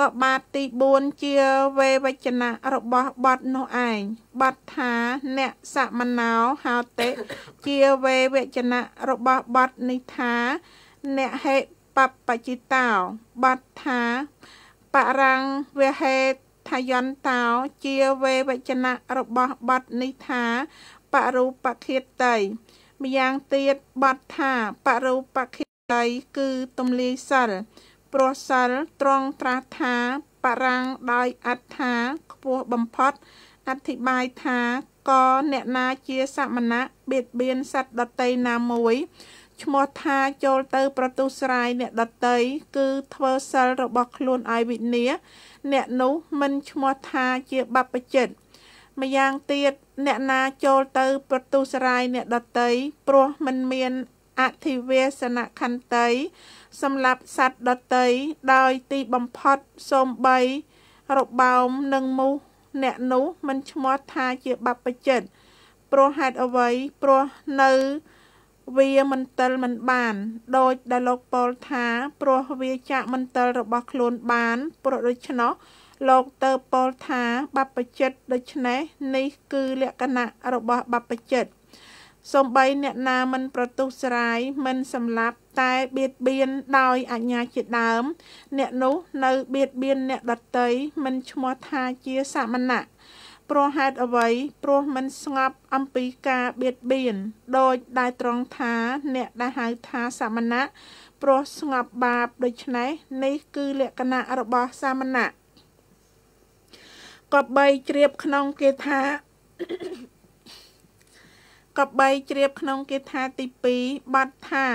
Speaker 3: ក៏បាទទី4ជាវេវចនៈរបស់បទនោះឯងបទថាអ្នកសមណោហោតេជាវេវចនៈរបស់បទនេះថាអ្នកហេតុបបជិតោបាត់ថាបរាំងវហេតថយន្តោជាវេវចនៈរបស់បទនេះថាបរូបខិតីម្យ៉ាងទៀតបទថាបរូបខិតី គឺទំលាយសិលព្រោះសិលត្រង់ត្រាស់ថាបរាំងដោយអត្ថាខ្ពស់បំផុតអធិប្បាយថាក៏អ្នកណាជាសមណៈបៀតបៀនសត្វដតីណាមួយឈ្មោះថាចូលទៅប្រទុស្រ័យអ្នកដតីគឺធ្វើសិលរបស់ខ្លួនឲ្យវិនា អ្នកនោះមិនឈ្មោះថាជាបព្វជិត ម្យ៉ាងទៀតអ្នកណាចូលទៅប្រទុស្រ័យអ្នកដតីព្រោះមិនមានអធិវេសនខន្តីសម្រាប់សត្វដតីដោយទីបំផុតសំបីរបោមនិងមូសអ្នកនោះមិនឈ្មោះថាជាបព្វជិតព្រោះហេតុអ្វីព្រោះនៅក្នុងវាមិនទិលមិនបានដោយដែលលោកប៉ុលថា ព្រោះវាចាក់មិនទិលរបស់ខ្លួនបានព្រោះដូច្នោះលោកទៅប៉ុលថាបព្វជិតដូច្នេះនេះគឺលក្ខណៈរបស់បព្វជិតសំបីអ្នកណាមិនប្រទុះស្រាយមិនសម្លាប់តែបៀតបៀនដោយអញ្ញាជាដើម អ្នកនោះ នៅបៀតបៀនអ្នកដតីមិនឈ្មោះថាជាសមណៈព្រោះហេតុអ្វីព្រោះមិន ស្ងប់អំពីការបៀតបៀនដោយដែលត្រង់ថា អ្នកដែលហៅថាសមណៈព្រោះស្ងប់បាបដូច្នេះនេះគឺលក្ខណៈរបស់សមណៈក៏បីជ្រាបក្នុងគេថាក៏បីជ្រាបក្នុងគេថាទី2បាត់ថា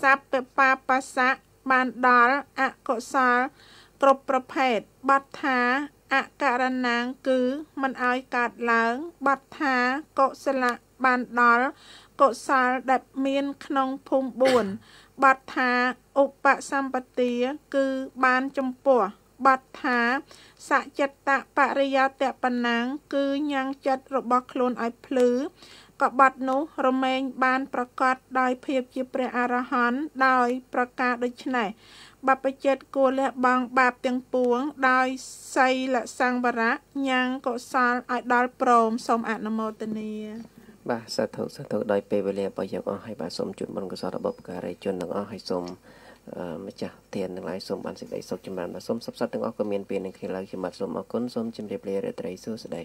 Speaker 3: សពបាបសៈបានដល់អកុសលគ្រប់ប្រភេទបាត់ថាអករណាងគឺមិនឲ្យកើតឡើង បាត់ថាកុសលៈបានដល់កុសលដែលមានក្នុងភូមិ4បាត់ថាឧបសម្បទា គឺបានចំពោះបាត់ថាសច្ចតបរិយតបណាំងគឺញ៉ាំងចិត្តរបស់ខ្លួនឲ្យភ្លឺក៏បាត់នោះរមែងបានប្រកាសដោយភាពជាព្រះអរហន្តដោយ ប្រការដូច្នេះបបជិតគួរលះបង់បាបទាំងពួងដោយសីលសង្វរៈញ៉ាំងកុសលឲ្យដល់ព្រមសូមអនុមោទនា
Speaker 1: បាទសាធុសាធុដោយពេលវេលារបស់យើងអស់ហើយបាទសូមជូនបុណ្យកុសលរបស់បការីជនទាំងអស់ហើយសូមម្ចាស់ទានទាំងឡាយសូមបានសេចក្តីសុខចម្រើនបាទសូមសុខសត្វទាំងអស់ក៏មានពេលនឹងគ្នាឡើងជាមាត់សូមអរគុណសូមជម្រាបលារាត្រីសួស្តី